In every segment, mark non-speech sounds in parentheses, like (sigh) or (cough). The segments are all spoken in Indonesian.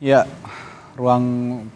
Ya, ruang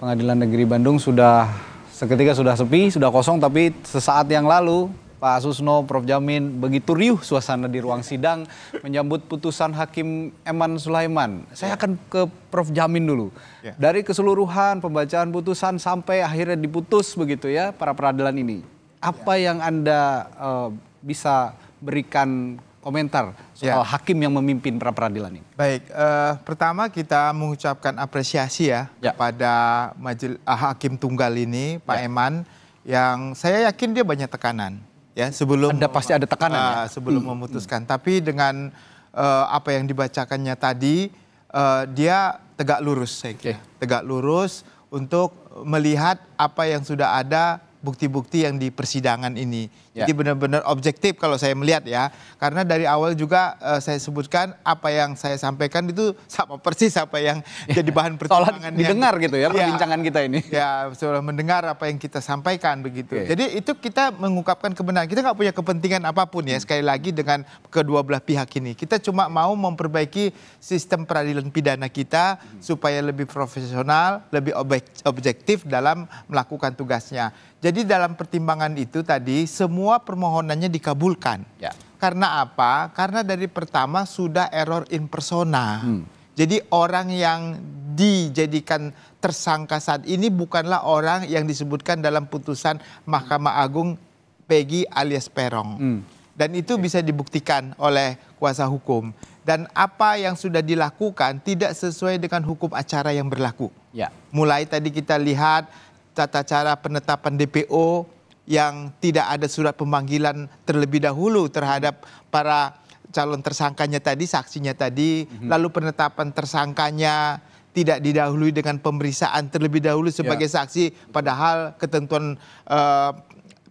pengadilan negeri Bandung sudah seketika sudah sepi, sudah kosong, tapi sesaat yang lalu Pak Susno, Prof. Jamin, begitu riuh suasana di ruang sidang menyambut putusan Hakim Eman Sulaiman. Saya akan ke Prof. Jamin dulu. Ya. Dari keseluruhan pembacaan putusan sampai akhirnya diputus begitu ya para peradilan ini. Apa yang Anda uh, bisa berikan komentar ya. soal ya. hakim yang memimpin pra peradilan ini? Baik, uh, pertama kita mengucapkan apresiasi ya, ya. pada majel, uh, ah, hakim tunggal ini Pak ya. Eman yang saya yakin dia banyak tekanan ya sebelum Anda pasti ada tekanan uh, ya? sebelum hmm. memutuskan. Hmm. Tapi dengan uh, apa yang dibacakannya tadi uh, dia tegak lurus saya kira. Okay. Tegak lurus untuk melihat apa yang sudah ada bukti-bukti yang di persidangan ini Ya. Jadi benar-benar objektif kalau saya melihat ya. Karena dari awal juga uh, saya sebutkan apa yang saya sampaikan itu (laughs) sama persis apa yang ya. jadi bahan pertimbangan. Yang, didengar gitu ya, (laughs) ya. perbincangan ya, kita ini. Ya, sudah mendengar apa yang kita sampaikan begitu. Okay. Jadi itu kita mengungkapkan kebenaran. Kita nggak punya kepentingan apapun ya hmm. sekali lagi dengan kedua belah pihak ini. Kita cuma mau memperbaiki sistem peradilan pidana kita hmm. supaya lebih profesional, lebih objektif dalam melakukan tugasnya. Jadi dalam pertimbangan itu tadi semua semua permohonannya dikabulkan. Ya. Karena apa? Karena dari pertama sudah error in persona. Hmm. Jadi orang yang dijadikan tersangka saat ini bukanlah orang yang disebutkan dalam putusan Mahkamah Agung Peggy alias Perong. Hmm. Dan itu bisa dibuktikan oleh kuasa hukum. Dan apa yang sudah dilakukan tidak sesuai dengan hukum acara yang berlaku. Ya. Mulai tadi kita lihat tata cara penetapan DPO, yang tidak ada surat pemanggilan terlebih dahulu terhadap para calon tersangkanya tadi, saksinya tadi, mm -hmm. lalu penetapan tersangkanya tidak didahului dengan pemeriksaan terlebih dahulu ya. sebagai yeah. saksi padahal ketentuan uh,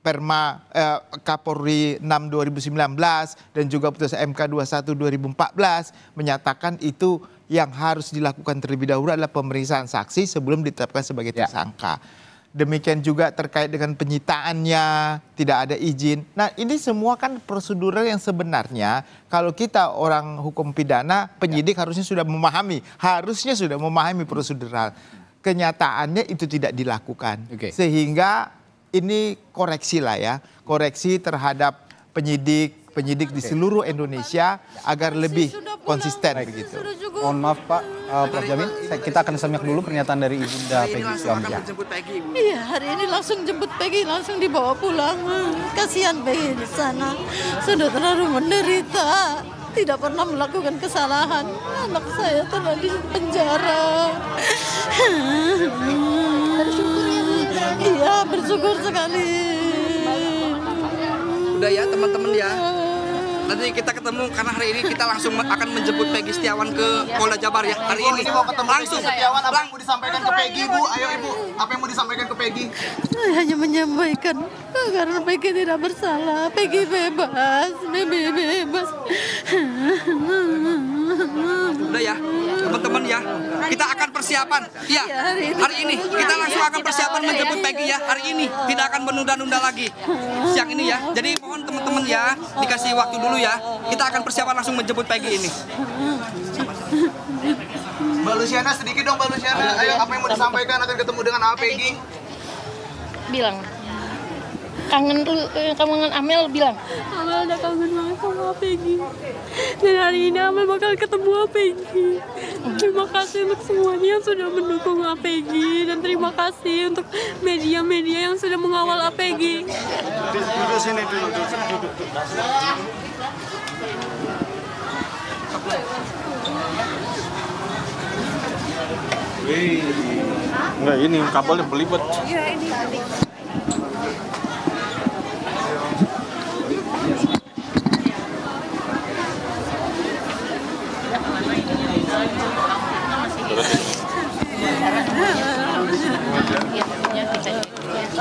Perma uh, Kapolri 6 2019 dan juga putus MK 21 2014 menyatakan itu yang harus dilakukan terlebih dahulu adalah pemeriksaan saksi sebelum ditetapkan sebagai ya. tersangka. Yeah demikian juga terkait dengan penyitaannya, tidak ada izin. Nah, ini semua kan prosedural yang sebenarnya kalau kita orang hukum pidana, penyidik ya. harusnya sudah memahami, harusnya sudah memahami prosedural. Kenyataannya itu tidak dilakukan. Okay. Sehingga ini koreksi lah ya, koreksi terhadap penyidik penyidik di seluruh Indonesia agar lebih konsisten Baik. begitu. Mohon maaf Pak, uh, Prof. Jamin, kita akan semak dulu pernyataan dari Ibunda Peggy Suami. Iya, hari ini langsung jemput Peggy, langsung dibawa pulang. Kasihan Peggy di sana, sudah terlalu menderita tidak pernah melakukan kesalahan. Anak saya telah di penjara. Bersyukur ya, ya, Iya, bersyukur sekali udah ya teman-teman ya nanti kita ketemu karena hari ini kita langsung akan menjemput Peggy Setiawan ke iya. Polda Jabar ya hari iya, ini. mau ketemu langsung Peggy Setiawan apa yang mau disampaikan ke Peggy Bu? Ayo Ibu, apa yang mau disampaikan ke Peggy? Saya hanya menyampaikan oh, karena Peggy tidak bersalah. Peggy bebas, Bebe bebas. Udah ya, teman-teman ya. Kita akan persiapan. Ya, hari ini kita langsung akan persiapan menjemput Peggy ya hari ini. Tidak akan menunda-nunda lagi. Siang ini ya. Jadi mohon teman-teman ya dikasih waktu dulu dulu ya. Kita akan persiapan langsung menjemput Peggy ini. Mbak Luciana sedikit dong Mbak Luciana. Ayo apa yang mau disampaikan akan ketemu dengan Peggy? Bilang kangen tuh eh, kangen Amel bilang Amel udah kangen banget sama Peggy dan hari ini Amel bakal ketemu Peggy terima kasih untuk semuanya yang sudah mendukung Peggy dan terima kasih untuk media-media yang sudah mengawal Peggy duduk sini dulu duduk, duduk, duduk. Wih. Enggak ini kabelnya belibet. Iya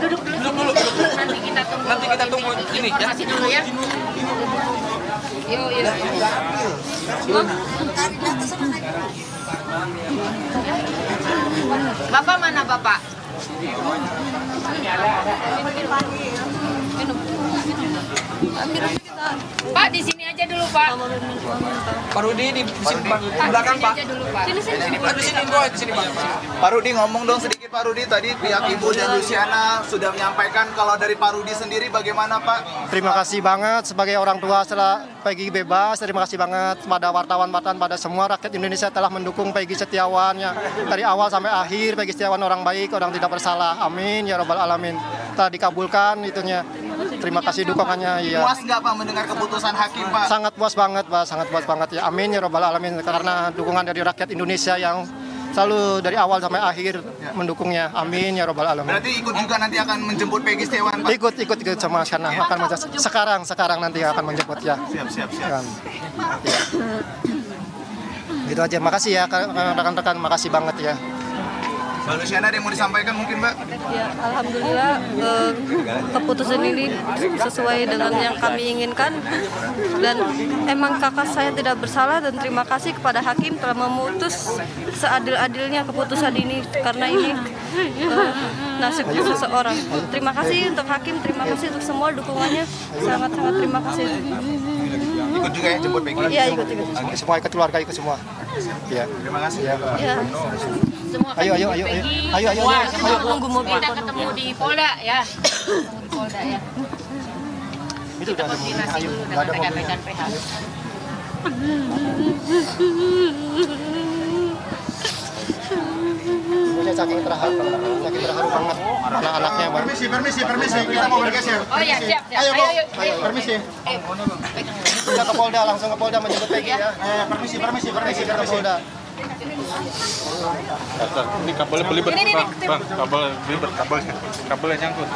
Duduk dulu. Nanti kita tunggu. Nanti kita tunggu ini ya. Kasih dulu ya. Yo yo. Bapak mana Bapak? Minum. Ambil Pak di sini aja dulu pak Parudi di sini Pak belakang Pak sini sini Pak sini Pak sini Pak Parudi ngomong dong sedikit Parudi tadi pihak Ibu dan Luciana sudah menyampaikan kalau dari Parudi sendiri bagaimana Pak Terima kasih banget sebagai orang tua setelah Peggy bebas terima kasih banget pada wartawan-wartawan pada semua rakyat Indonesia telah mendukung Peggy Setiawan ya dari awal sampai akhir Peggy Setiawan orang baik orang tidak bersalah amin ya robbal alamin telah dikabulkan itunya terima kasih dukungannya. Ya. Puas nggak Pak mendengar keputusan hakim Pak? Sangat puas banget Pak, sangat puas banget ya. Amin ya robbal alamin karena dukungan dari rakyat Indonesia yang selalu dari awal sampai akhir ya. mendukungnya. Amin ya robbal alamin. Berarti ikut juga nanti akan menjemput Peggy Setiawan Pak? Ikut ikut ikut sama sana ya. akan menjemput. Sekarang sekarang nanti akan menjemput ya. Siap siap siap. Kan. Ya. Gitu aja. Makasih ya rekan-rekan, makasih banget ya. Mbak Luciana ada yang mau disampaikan mungkin Mbak? Ya, Alhamdulillah eh, keputusan ini sesuai dengan yang kami inginkan dan emang kakak saya tidak bersalah dan terima kasih kepada hakim telah memutus seadil-adilnya keputusan ini karena ini eh, nasib seseorang. Terima kasih untuk hakim, terima kasih untuk semua dukungannya, sangat-sangat terima kasih. Ikut juga ya jemput Peggy? Iya ikut, juga. Semua ikut keluarga ikut semua. Ya. Terima kasih ya. Pak. Ya. Semua ayo, ayo, ayo, ayo, ayo, ayo, ayo, ayo, ayo, ayo, ayo, ketemu di Polda ya. di Polda ya. ayo, ayo, koordinasi ayo, ayo, rekan-rekan PH ini saking terharu, saking terharu banget anak-anaknya bang. Permisi, permisi, permisi, kita mau bergeser. Oh iya, siap, siap. Ayo, ayo, ayo, permisi. Eh, kita ke Polda, langsung ke Polda menjemput Peggy ya. Eh, permisi, permisi, permisi, kita ke Polda. Ini kabelnya beli ber, bang, bang, kabel beli ber, kabelnya, kabelnya nyangkut.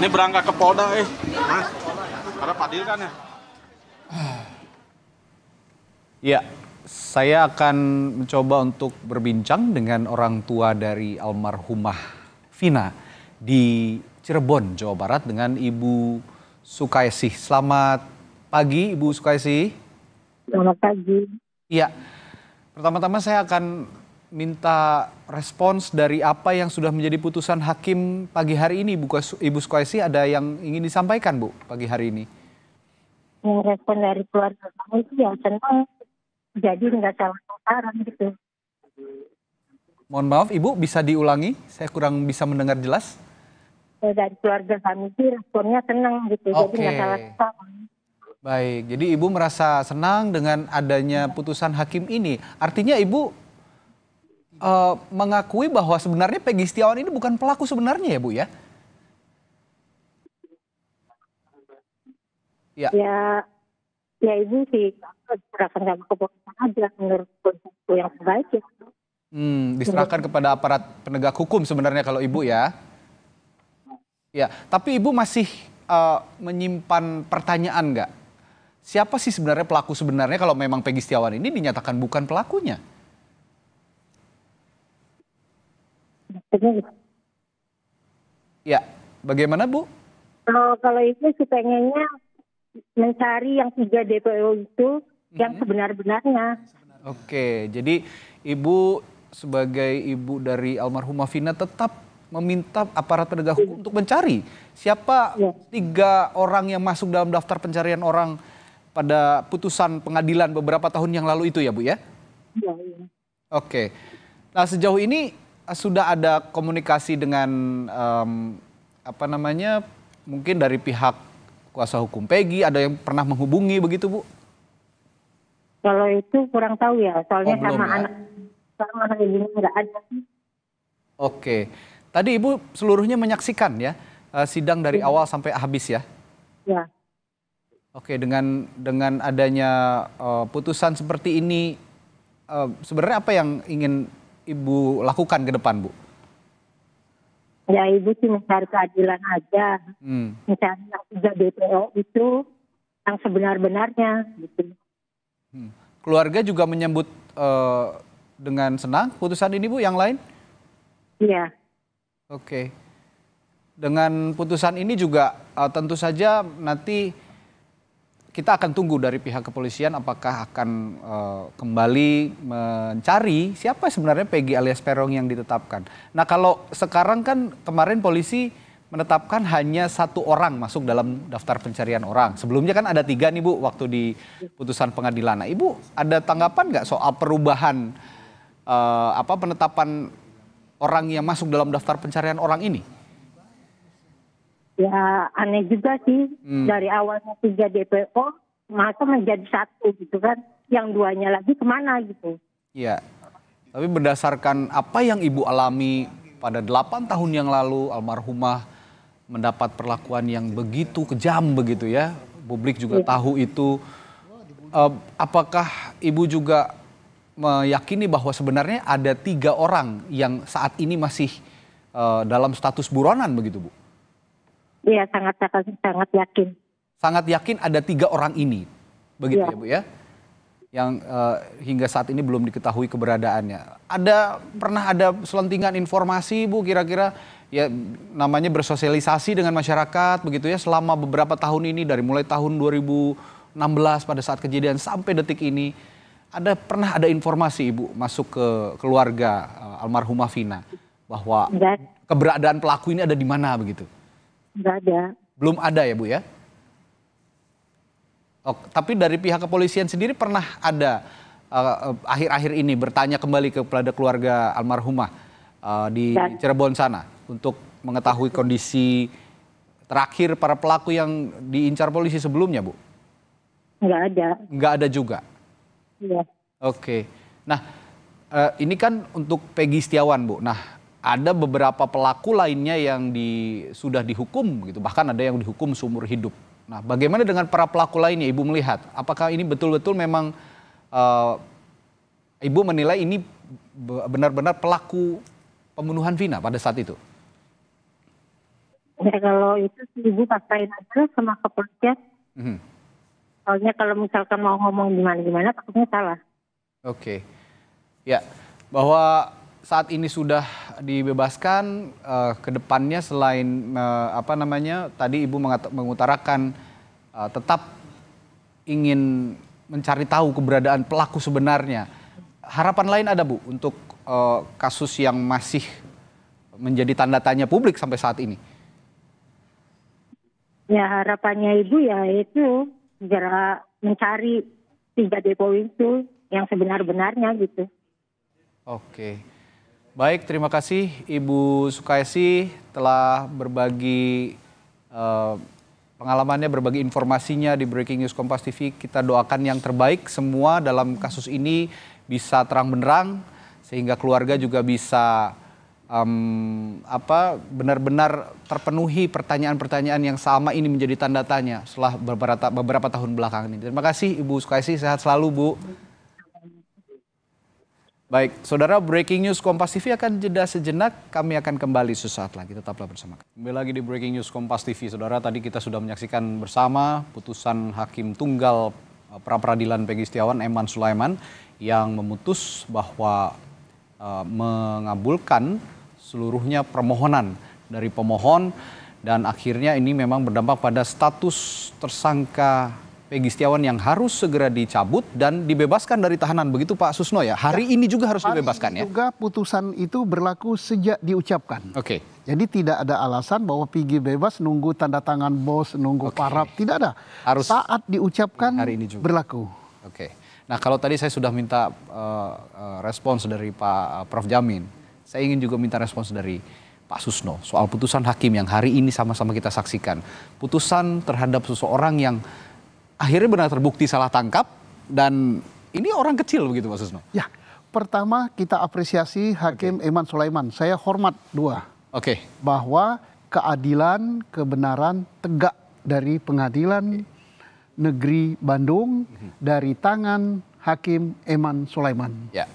Ini berangkat ke Polda, eh. Mas, karena Padil kan ya? Ya, saya akan mencoba untuk berbincang dengan orang tua dari almarhumah Vina di Cirebon, Jawa Barat dengan Ibu Sukaisi. Selamat pagi Ibu Sukaisi. Selamat pagi. Iya. Pertama-tama saya akan minta respons dari apa yang sudah menjadi putusan hakim pagi hari ini. Ibu, Ibu Sukaisi ada yang ingin disampaikan Bu pagi hari ini? respon dari keluarga kami itu ya senang jadi nggak salah sasaran gitu. Mohon maaf Ibu, bisa diulangi? Saya kurang bisa mendengar jelas. Ya, dari keluarga kami sih responnya senang gitu, okay. jadi nggak salah sasaran. Baik, jadi Ibu merasa senang dengan adanya putusan hakim ini. Artinya Ibu uh, mengakui bahwa sebenarnya Peggy Setiawan ini bukan pelaku sebenarnya ya Bu ya? Ya, ya, ya Ibu sih diserahkan sama kepolisian aja menurut konsepku yang terbaik ya. Hmm, diserahkan kepada aparat penegak hukum sebenarnya kalau ibu ya. Ya, tapi ibu masih uh, menyimpan pertanyaan nggak? Siapa sih sebenarnya pelaku sebenarnya kalau memang Peggy Setiawan ini dinyatakan bukan pelakunya? Gitu. Ya, bagaimana Bu? Kalau kalau itu sih pengennya mencari yang tiga DPO itu yang mm-hmm. sebenar-benarnya. Oke, jadi ibu sebagai ibu dari almarhumah Vina tetap meminta aparat penegak hukum iya. untuk mencari siapa ya. tiga orang yang masuk dalam daftar pencarian orang pada putusan pengadilan beberapa tahun yang lalu itu ya Bu ya? Iya. Ya. Oke. Nah sejauh ini sudah ada komunikasi dengan um, apa namanya mungkin dari pihak kuasa hukum Peggy ada yang pernah menghubungi begitu Bu? Kalau itu kurang tahu ya, soalnya oh, sama ya. anak sama anak ibunya nggak ada. Oke, tadi ibu seluruhnya menyaksikan ya eh, sidang dari iya. awal sampai habis ya? Ya. Oke, dengan dengan adanya uh, putusan seperti ini, uh, sebenarnya apa yang ingin ibu lakukan ke depan, bu? ya ibu sih mencari keadilan aja hmm. mencari yang tiga DPO itu yang sebenar-benarnya gitu Keluarga juga menyambut uh, dengan senang putusan ini Bu, yang lain? Iya. Oke. Dengan putusan ini juga uh, tentu saja nanti kita akan tunggu dari pihak kepolisian apakah akan uh, kembali mencari siapa sebenarnya Peggy alias Perong yang ditetapkan. Nah kalau sekarang kan kemarin polisi menetapkan hanya satu orang masuk dalam daftar pencarian orang. Sebelumnya kan ada tiga nih Bu waktu di putusan pengadilan. Nah, Ibu ada tanggapan nggak soal perubahan uh, apa penetapan orang yang masuk dalam daftar pencarian orang ini? Ya aneh juga sih hmm. dari awalnya tiga DPO masa menjadi satu gitu kan, yang duanya lagi kemana gitu? Iya. Tapi berdasarkan apa yang ibu alami pada delapan tahun yang lalu almarhumah mendapat perlakuan yang begitu kejam begitu ya. Publik juga iya. tahu itu. Uh, apakah ibu juga meyakini bahwa sebenarnya ada tiga orang yang saat ini masih uh, dalam status buronan begitu bu? Iya sangat sangat sangat yakin. Sangat yakin ada tiga orang ini begitu ya, ya bu ya yang uh, hingga saat ini belum diketahui keberadaannya. Ada pernah ada selentingan informasi Bu kira-kira ya namanya bersosialisasi dengan masyarakat begitu ya selama beberapa tahun ini dari mulai tahun 2016 pada saat kejadian sampai detik ini ada pernah ada informasi Ibu masuk ke keluarga uh, almarhumah Vina bahwa keberadaan pelaku ini ada di mana begitu? Tidak ada. Belum ada ya Bu ya? Oh, tapi dari pihak kepolisian sendiri pernah ada eh, eh, akhir-akhir uh, ini bertanya kembali kepada keluarga almarhumah uh, di Cirebon sana untuk mengetahui kondisi terakhir para pelaku yang diincar polisi sebelumnya, Bu? Enggak ada. Nggak ada juga? Iya. Oke. Nah, eh, ini kan untuk Peggy Setiawan, Bu. Nah, ada beberapa pelaku lainnya yang di, sudah dihukum, gitu. Bahkan ada yang dihukum seumur hidup. Nah, bagaimana dengan para pelaku lainnya, Ibu melihat? Apakah ini betul-betul memang uh, Ibu menilai ini benar-benar pelaku pembunuhan Vina pada saat itu? Ya kalau itu ibu paksain aja sama kepolisian. Mm -hmm. Soalnya kalau misalkan mau ngomong gimana-gimana takutnya salah. Oke. Okay. Ya, bahwa saat ini sudah dibebaskan uh, ke depannya selain uh, apa namanya tadi Ibu mengutarakan uh, tetap ingin mencari tahu keberadaan pelaku sebenarnya. Harapan lain ada Bu untuk uh, kasus yang masih menjadi tanda tanya publik sampai saat ini? Ya harapannya ibu ya itu segera mencari tiga depo itu yang sebenar-benarnya gitu. Oke. Baik, terima kasih Ibu Sukaisi telah berbagi uh, pengalamannya, berbagi informasinya di Breaking News Kompas TV. Kita doakan yang terbaik semua dalam kasus ini bisa terang benderang sehingga keluarga juga bisa um, apa benar-benar terpenuhi pertanyaan-pertanyaan yang sama ini menjadi tanda tanya setelah beberapa, beberapa tahun belakangan ini. Terima kasih Ibu Sukaisi, sehat selalu Bu. Baik, saudara Breaking News Kompas TV akan jeda sejenak. Kami akan kembali sesaat lagi. Tetaplah bersama kami. Kembali lagi di Breaking News Kompas TV, saudara. Tadi kita sudah menyaksikan bersama putusan Hakim Tunggal eh, Pra Peradilan Peggy Setiawan, Eman Sulaiman, yang memutus bahwa uh, mengabulkan seluruhnya permohonan dari pemohon dan akhirnya ini memang berdampak pada status tersangka Pegi Setiawan yang harus segera dicabut dan dibebaskan dari tahanan. Begitu Pak Susno ya. Hari ya, ini juga harus hari dibebaskan ini ya. Juga putusan itu berlaku sejak diucapkan. Oke. Okay. Jadi tidak ada alasan bahwa Pegi bebas nunggu tanda tangan bos, nunggu okay. parap, tidak ada. Harus saat diucapkan hari ini juga. berlaku. Oke. Okay. Nah kalau tadi saya sudah minta uh, uh, respons dari Pak uh, Prof Jamin, saya ingin juga minta respons dari Pak Susno soal putusan hakim yang hari ini sama-sama kita saksikan. Putusan terhadap seseorang yang akhirnya benar terbukti salah tangkap dan ini orang kecil begitu Pak Susno. Ya, pertama kita apresiasi Hakim okay. Eman Sulaiman. Saya hormat dua. Oke. Okay. Bahwa keadilan, kebenaran tegak dari pengadilan Negeri Bandung mhm. dari tangan Hakim Eman Sulaiman. Ya.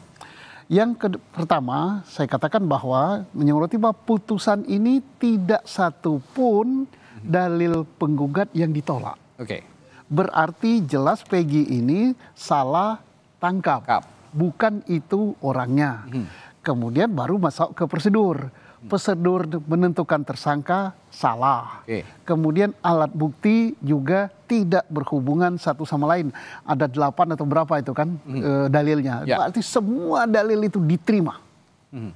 Yang ke pertama saya katakan bahwa menyoroti bahwa putusan ini tidak satupun mhm. dalil penggugat yang ditolak. Oke. Okay. Berarti jelas Peggy ini salah tangkap. Kap. Bukan itu orangnya. Hmm. Kemudian baru masuk ke prosedur prosedur menentukan tersangka salah. Okay. Kemudian alat bukti juga tidak berhubungan satu sama lain. Ada delapan atau berapa itu kan mm. e, dalilnya. Yeah. Berarti semua dalil itu diterima. Mm.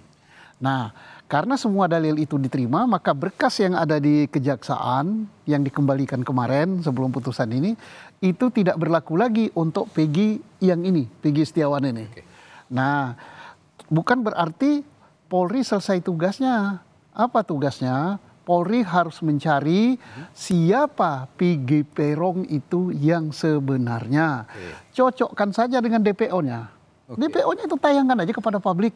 Nah, karena semua dalil itu diterima, maka berkas yang ada di kejaksaan yang dikembalikan kemarin sebelum putusan ini itu tidak berlaku lagi untuk Pegi yang ini, Pegi Setiawan ini. Okay. Nah, bukan berarti Polri selesai tugasnya. Apa tugasnya? Polri harus mencari siapa PG Perong itu yang sebenarnya. Okay. Cocokkan saja dengan DPO-nya. Okay. DPO-nya itu tayangkan aja kepada publik.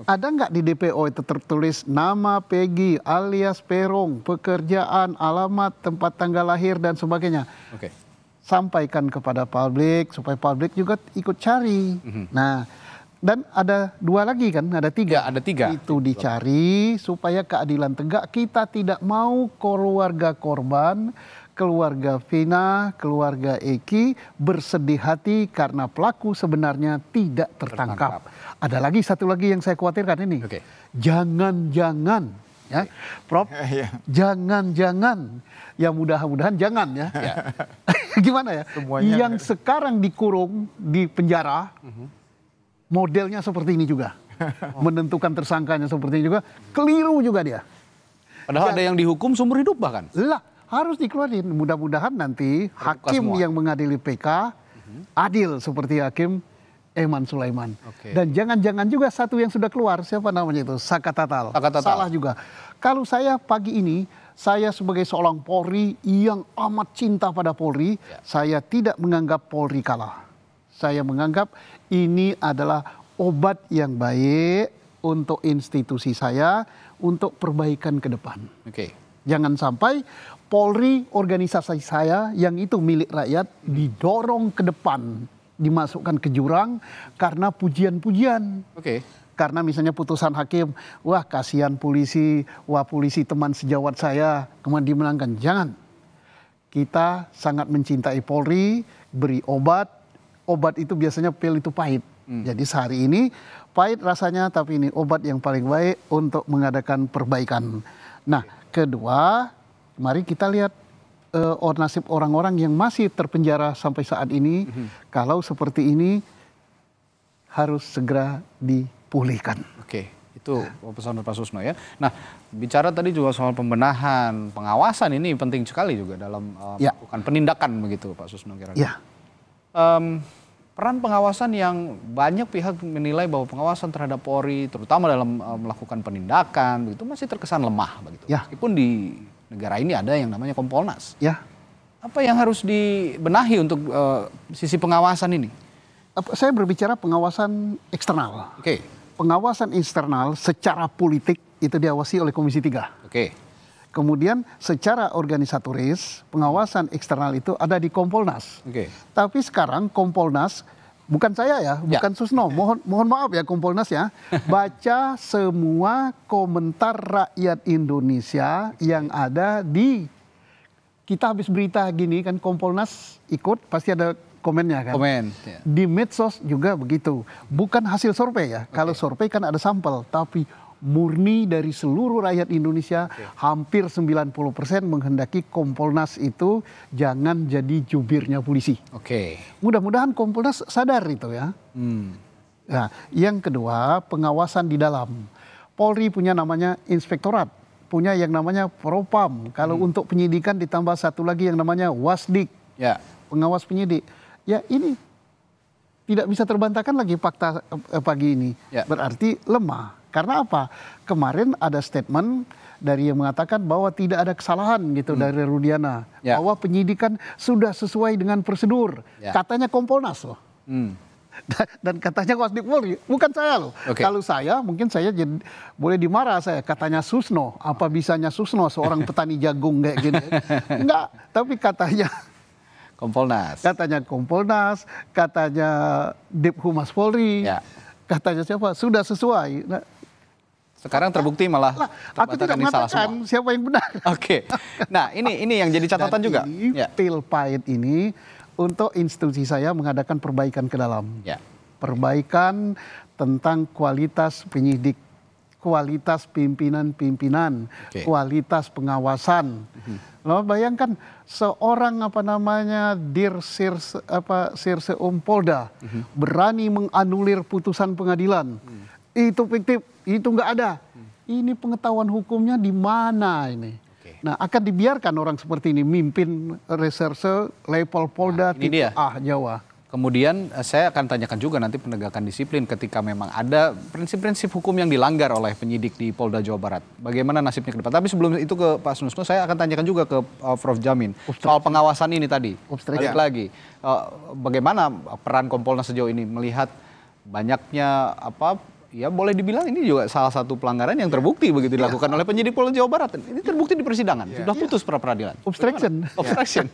Okay. Ada nggak di DPO itu tertulis nama Peggy alias Perong, pekerjaan, alamat, tempat tanggal lahir dan sebagainya. Okay. Sampaikan kepada publik supaya publik juga ikut cari. Mm -hmm. Nah, dan ada dua lagi kan, ada tiga. Ya, ada tiga. Itu dicari supaya keadilan tegak. Kita tidak mau keluarga korban, keluarga Vina, keluarga Eki bersedih hati karena pelaku sebenarnya tidak tertangkap. tertangkap. Ada lagi satu lagi yang saya khawatirkan ini. Okay. Jangan-jangan ya, Prof. (laughs) Iya. Jangan-jangan, ya mudah-mudahan jangan ya. (laughs) ya. (laughs) Gimana ya? Semuanya. Yang ya. sekarang dikurung di penjara, uh mhm. -huh modelnya seperti ini juga. (laughs) Menentukan tersangkanya seperti ini juga. Keliru juga dia. Padahal ya. ada yang dihukum seumur hidup bahkan. Lah, harus dikeluarin. Mudah-mudahan nanti Terbuka hakim semua. yang mengadili PK uh mhm. -huh. adil seperti hakim Eman Sulaiman. Okay. Dan jangan-jangan juga satu yang sudah keluar, siapa namanya itu? Sakatatal. Tatal. Salah juga. Kalau saya pagi ini, saya sebagai seorang Polri yang amat cinta pada Polri, yeah. saya tidak menganggap Polri kalah. Saya menganggap ini adalah obat yang baik untuk institusi saya untuk perbaikan ke depan. Oke. Okay. Jangan sampai Polri organisasi saya yang itu milik rakyat didorong ke depan, dimasukkan ke jurang karena pujian-pujian. Oke. Okay. Karena misalnya putusan hakim, wah kasihan polisi, wah polisi teman sejawat saya, kemudian dimenangkan. Jangan. Kita sangat mencintai Polri, beri obat, obat itu biasanya pil itu pahit. Hmm. Jadi sehari ini pahit rasanya tapi ini obat yang paling baik untuk mengadakan perbaikan. Nah, kedua, mari kita lihat uh, nasib orang-orang yang masih terpenjara sampai saat ini. Hmm. Kalau seperti ini harus segera dipulihkan. Oke. Okay. Itu pesan Pak Susno ya. Nah, bicara tadi juga soal pembenahan, pengawasan ini penting sekali juga dalam uh, ya. melakukan penindakan begitu Pak Susno kira-kira. Ya um, peran pengawasan yang banyak pihak menilai bahwa pengawasan terhadap Polri, terutama dalam um, melakukan penindakan, itu masih terkesan lemah, begitu. Ya. Meskipun di negara ini ada yang namanya Kompolnas. Ya. Apa yang harus dibenahi untuk uh, sisi pengawasan ini? Saya berbicara pengawasan eksternal. Oke. Okay. Pengawasan eksternal secara politik itu diawasi oleh Komisi 3. Oke. Okay Kemudian secara organisatoris pengawasan eksternal itu ada di Kompolnas. Okay. Tapi sekarang Kompolnas bukan saya ya, ya. bukan ya. Susno. Mohon mohon maaf ya Kompolnas ya. (laughs) Baca semua komentar rakyat Indonesia yang ada di kita habis berita gini kan Kompolnas ikut pasti ada komennya kan. Komen. Ya. Di medsos juga begitu. Bukan hasil survei ya. Okay. Kalau survei kan ada sampel, tapi murni dari seluruh rakyat Indonesia sembilan hampir 90% menghendaki Kompolnas itu jangan jadi jubirnya polisi. Oke. Mudah-mudahan Kompolnas sadar itu ya. Hmm. Nah, yang kedua pengawasan di dalam. Polri punya namanya inspektorat, punya yang namanya propam. Kalau hmm. untuk penyidikan ditambah satu lagi yang namanya wasdik. Ya. Pengawas penyidik. Ya ini tidak bisa terbantahkan lagi fakta eh, pagi ini. Ya. Berarti lemah. Karena apa? Kemarin ada statement dari yang mengatakan bahwa tidak ada kesalahan gitu hmm. dari Rudiana, ya. bahwa penyidikan sudah sesuai dengan prosedur. Ya. Katanya Kompolnas loh. Hmm dan katanya Wasdik Polri, bukan saya loh. Okay. Kalau saya mungkin saya jadi, boleh dimarah saya katanya Susno, apa bisanya Susno seorang (laughs) petani jagung kayak gini. Enggak, tapi katanya Kompolnas. Katanya Kompolnas, katanya Dip Humas Polri. Ya. Katanya siapa? Sudah sesuai. Nah, sekarang terbukti malah lah, aku tidak mengatakan semua. siapa yang benar. (laughs) Oke. Okay. Nah, ini ini yang jadi catatan Dan juga. Ini, ya. Pil pahit ini untuk institusi saya mengadakan perbaikan ke dalam. Ya. Perbaikan tentang kualitas penyidik, kualitas pimpinan-pimpinan, okay. kualitas pengawasan. Hmm. bayangkan seorang apa namanya dir Sir apa Seumpolda mm hmm. berani menganulir putusan pengadilan. Hmm. Itu fiktif itu nggak ada. Ini pengetahuan hukumnya di mana ini? Okay. Nah, akan dibiarkan orang seperti ini mimpin reserse level Polda nah, ini dia. Ah Jawa. Kemudian eh, saya akan tanyakan juga nanti penegakan disiplin ketika memang ada prinsip-prinsip hukum yang dilanggar oleh penyidik di Polda Jawa Barat. Bagaimana nasibnya ke depan? Tapi sebelum itu ke Pak Sunusno, saya akan tanyakan juga ke uh, Prof. Jamin Obstruksi. soal pengawasan ini tadi. Obstruksi. Balik lagi, uh, bagaimana peran Kompolnas sejauh ini melihat banyaknya apa ya boleh dibilang ini juga salah satu pelanggaran yang terbukti begitu iya. dilakukan oleh penyidik Polda Jawa Barat. Ini terbukti di persidangan, ya. sudah iya. putus pra peradilan. Obstruction. Obstruction.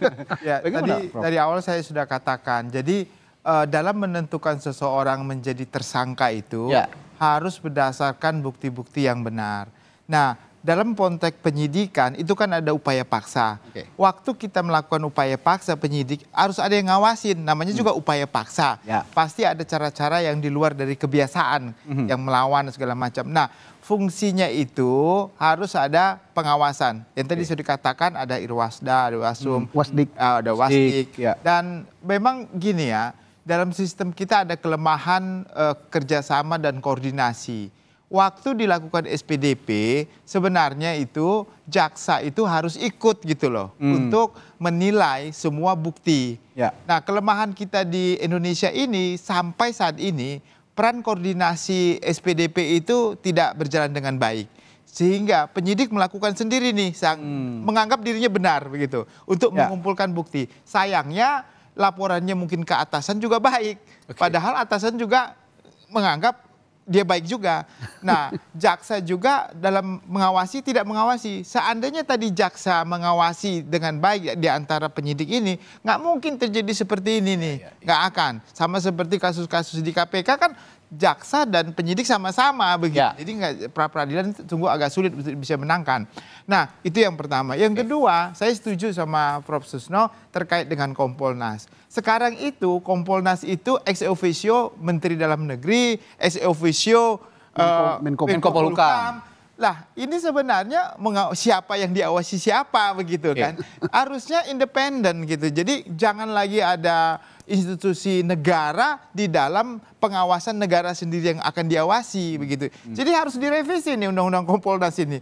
Iya. (laughs) ya, tadi dari awal saya sudah katakan. Jadi uh, dalam menentukan seseorang menjadi tersangka itu ya. harus berdasarkan bukti-bukti yang benar. Nah, dalam konteks penyidikan itu kan ada upaya paksa. Okay. Waktu kita melakukan upaya paksa penyidik harus ada yang ngawasin, namanya hmm. juga upaya paksa. Yeah. Pasti ada cara-cara yang di luar dari kebiasaan hmm. yang melawan segala macam. Nah, fungsinya itu harus ada pengawasan. Yang tadi okay. sudah dikatakan ada Irwasda, ada Wasum, hmm. Wasdik, uh, ada Wasdik. Yeah. Dan memang gini ya, dalam sistem kita ada kelemahan uh, kerjasama dan koordinasi waktu dilakukan SPDP sebenarnya itu jaksa itu harus ikut gitu loh hmm. untuk menilai semua bukti. Ya. Nah, kelemahan kita di Indonesia ini sampai saat ini peran koordinasi SPDP itu tidak berjalan dengan baik. Sehingga penyidik melakukan sendiri nih hmm. menganggap dirinya benar begitu untuk ya. mengumpulkan bukti. Sayangnya laporannya mungkin ke atasan juga baik. Okay. Padahal atasan juga menganggap dia baik juga. Nah, (laughs) jaksa juga dalam mengawasi tidak mengawasi. Seandainya tadi jaksa mengawasi dengan baik di antara penyidik ini, nggak mungkin terjadi seperti ini nih, iya, iya. nggak akan. Sama seperti kasus-kasus di KPK kan jaksa dan penyidik sama-sama begitu. Ya. Jadi nggak pra peradilan tunggu agak sulit bisa menangkan. Nah, itu yang pertama. Yang kedua, saya setuju sama Prof Susno terkait dengan Kompolnas sekarang itu Kompolnas itu ex officio Menteri Dalam Negeri, ex officio Menko, uh, Menko, Menko Polhukam. Lah, ini sebenarnya siapa yang diawasi siapa begitu iya. kan? Yeah. Harusnya independen gitu. Jadi jangan lagi ada institusi negara di dalam pengawasan negara sendiri yang akan diawasi hmm. begitu. Hmm. Jadi harus direvisi nih undang-undang Kompolnas ini.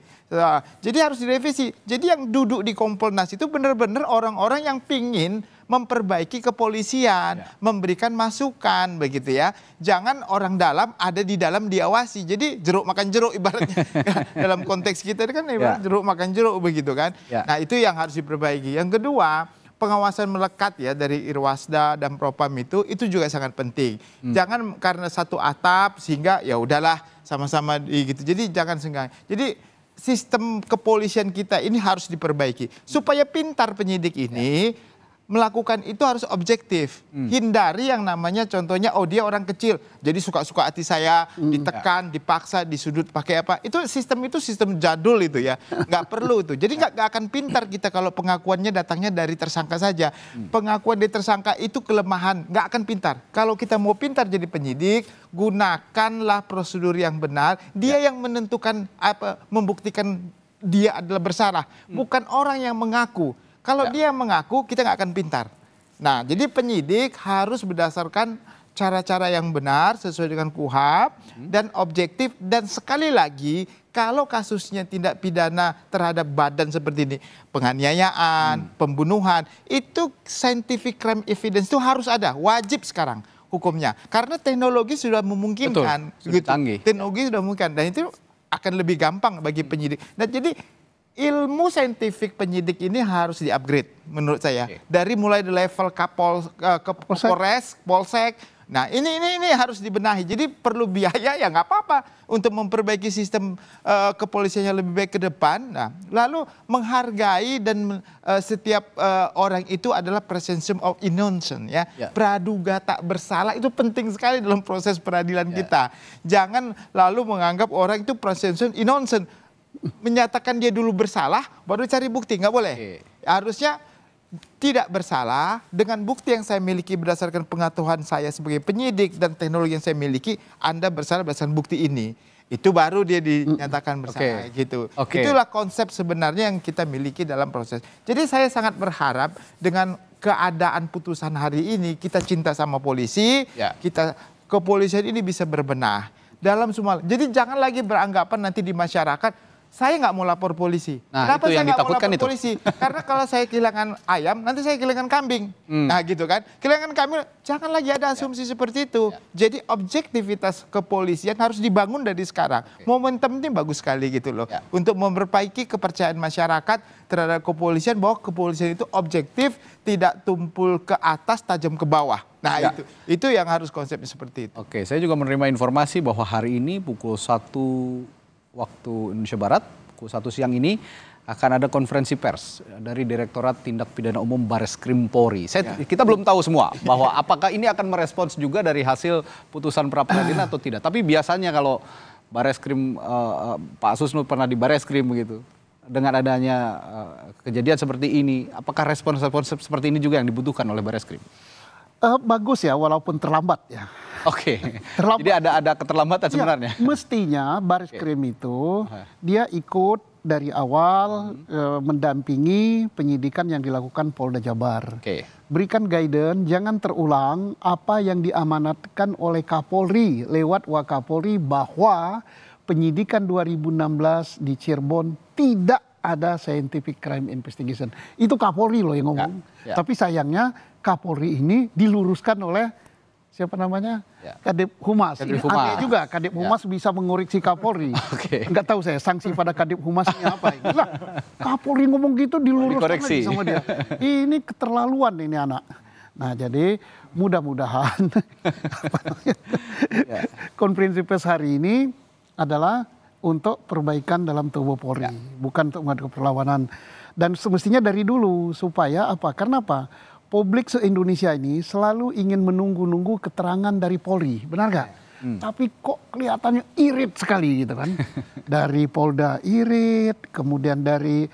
Jadi harus direvisi. Jadi yang duduk di Kompolnas itu benar-benar orang-orang yang pingin memperbaiki kepolisian, ya. memberikan masukan begitu ya. Jangan orang dalam ada di dalam diawasi. Jadi jeruk makan jeruk ibaratnya (laughs) dalam konteks kita ini kan ya. jeruk makan jeruk begitu kan. Ya. Nah, itu yang harus diperbaiki. Yang kedua, pengawasan melekat ya dari Irwasda dan Propam itu itu juga sangat penting. Hmm. Jangan karena satu atap sehingga ya udahlah sama-sama gitu. Jadi jangan senggang. Jadi sistem kepolisian kita ini harus diperbaiki supaya pintar penyidik ini ya melakukan itu harus objektif. Hmm. Hindari yang namanya contohnya oh dia orang kecil, jadi suka-suka hati saya, hmm. ditekan, ya. dipaksa, disudut pakai apa. Itu sistem itu sistem jadul itu ya. nggak perlu itu. Jadi nggak akan pintar kita kalau pengakuannya datangnya dari tersangka saja. Hmm. Pengakuan dari tersangka itu kelemahan, nggak akan pintar. Kalau kita mau pintar jadi penyidik, gunakanlah prosedur yang benar. Dia ya. yang menentukan apa membuktikan dia adalah bersalah, hmm. bukan orang yang mengaku. Kalau ya. dia mengaku, kita nggak akan pintar. Nah, jadi penyidik harus berdasarkan cara-cara yang benar sesuai dengan KUHAP hmm. dan objektif dan sekali lagi kalau kasusnya tindak pidana terhadap badan seperti ini penganiayaan, hmm. pembunuhan itu scientific crime evidence itu harus ada, wajib sekarang hukumnya karena teknologi sudah memungkinkan Betul, sudah gitu. Teknologi sudah memungkinkan dan itu akan lebih gampang bagi hmm. penyidik. Nah, jadi ilmu saintifik penyidik ini harus diupgrade menurut saya okay. dari mulai di level kapol uh, eh, ke polsek. polres polsek nah ini ini ini harus dibenahi jadi perlu biaya ya nggak apa-apa untuk memperbaiki sistem uh, kepolisiannya lebih baik ke depan nah lalu menghargai dan uh, setiap uh, orang itu adalah presumption of innocence ya yeah. praduga tak bersalah itu penting sekali dalam proses peradilan yeah. kita jangan lalu menganggap orang itu presumption innocent menyatakan dia dulu bersalah baru cari bukti nggak boleh iya. harusnya tidak bersalah dengan bukti yang saya miliki berdasarkan pengetahuan saya sebagai penyidik dan teknologi yang saya miliki Anda bersalah berdasarkan bukti ini itu baru dia dinyatakan bersalah okay. gitu okay. itulah konsep sebenarnya yang kita miliki dalam proses jadi saya sangat berharap dengan keadaan putusan hari ini kita cinta sama polisi yeah. kita kepolisian ini bisa berbenah dalam semua jadi jangan lagi beranggapan nanti di masyarakat saya nggak mau lapor polisi. Nah, Kenapa itu saya nggak mau lapor itu. polisi? Karena kalau saya kehilangan ayam, nanti saya kehilangan kambing. Hmm. Nah, gitu kan? Kehilangan kambing, jangan lagi ada asumsi ya. seperti itu. Ya. Jadi objektivitas kepolisian harus dibangun dari sekarang. Okay. Momentum ini bagus sekali gitu loh, ya. untuk memperbaiki kepercayaan masyarakat terhadap kepolisian bahwa kepolisian itu objektif, tidak tumpul ke atas, tajam ke bawah. Nah ya. itu itu yang harus konsepnya seperti itu. Oke, saya juga menerima informasi bahwa hari ini pukul satu waktu Indonesia Barat pukul satu siang ini akan ada konferensi pers dari Direktorat Tindak Pidana Umum Baris Krim Polri. Saya, ya. Kita belum tahu semua bahwa apakah ini akan merespons juga dari hasil putusan pra peradilan atau tidak. Tapi biasanya kalau Baris Krim uh, Pak Susno pernah di Baris Krim begitu dengan adanya uh, kejadian seperti ini, apakah respons-respons seperti ini juga yang dibutuhkan oleh Baris Krim? Uh, bagus ya, walaupun terlambat ya. Oke. Okay. Jadi ada ada keterlambatan ya, sebenarnya. mestinya baris okay. krim itu dia ikut dari awal hmm. uh, mendampingi penyidikan yang dilakukan Polda Jabar. Oke. Okay. Berikan guidance, jangan terulang apa yang diamanatkan oleh Kapolri lewat Wakapolri bahwa penyidikan 2016 di Cirebon tidak ada scientific crime investigation. Itu Kapolri loh yang ngomong. Ya, ya. Tapi sayangnya Kapolri ini diluruskan oleh siapa namanya ya. Kadip Humas. Kadip Ini aneh juga Kadip ya. Humas ya. bisa mengoreksi Kapolri. (laughs) okay. Enggak tahu saya sanksi pada Kadip Humasnya apa. Kapolri ngomong gitu diluruskan lagi sama dia. (laughs) Ini keterlaluan ini anak. Nah jadi mudah-mudahan (laughs) ya. konferensi pers hari ini adalah untuk perbaikan dalam tubuh Polri, ya. bukan untuk mengadu perlawanan. Dan semestinya dari dulu supaya apa? Karena apa? publik se-Indonesia ini selalu ingin menunggu-nunggu keterangan dari Polri, benar nggak? Hmm. Tapi kok kelihatannya irit sekali gitu kan. (laughs) dari Polda irit, kemudian dari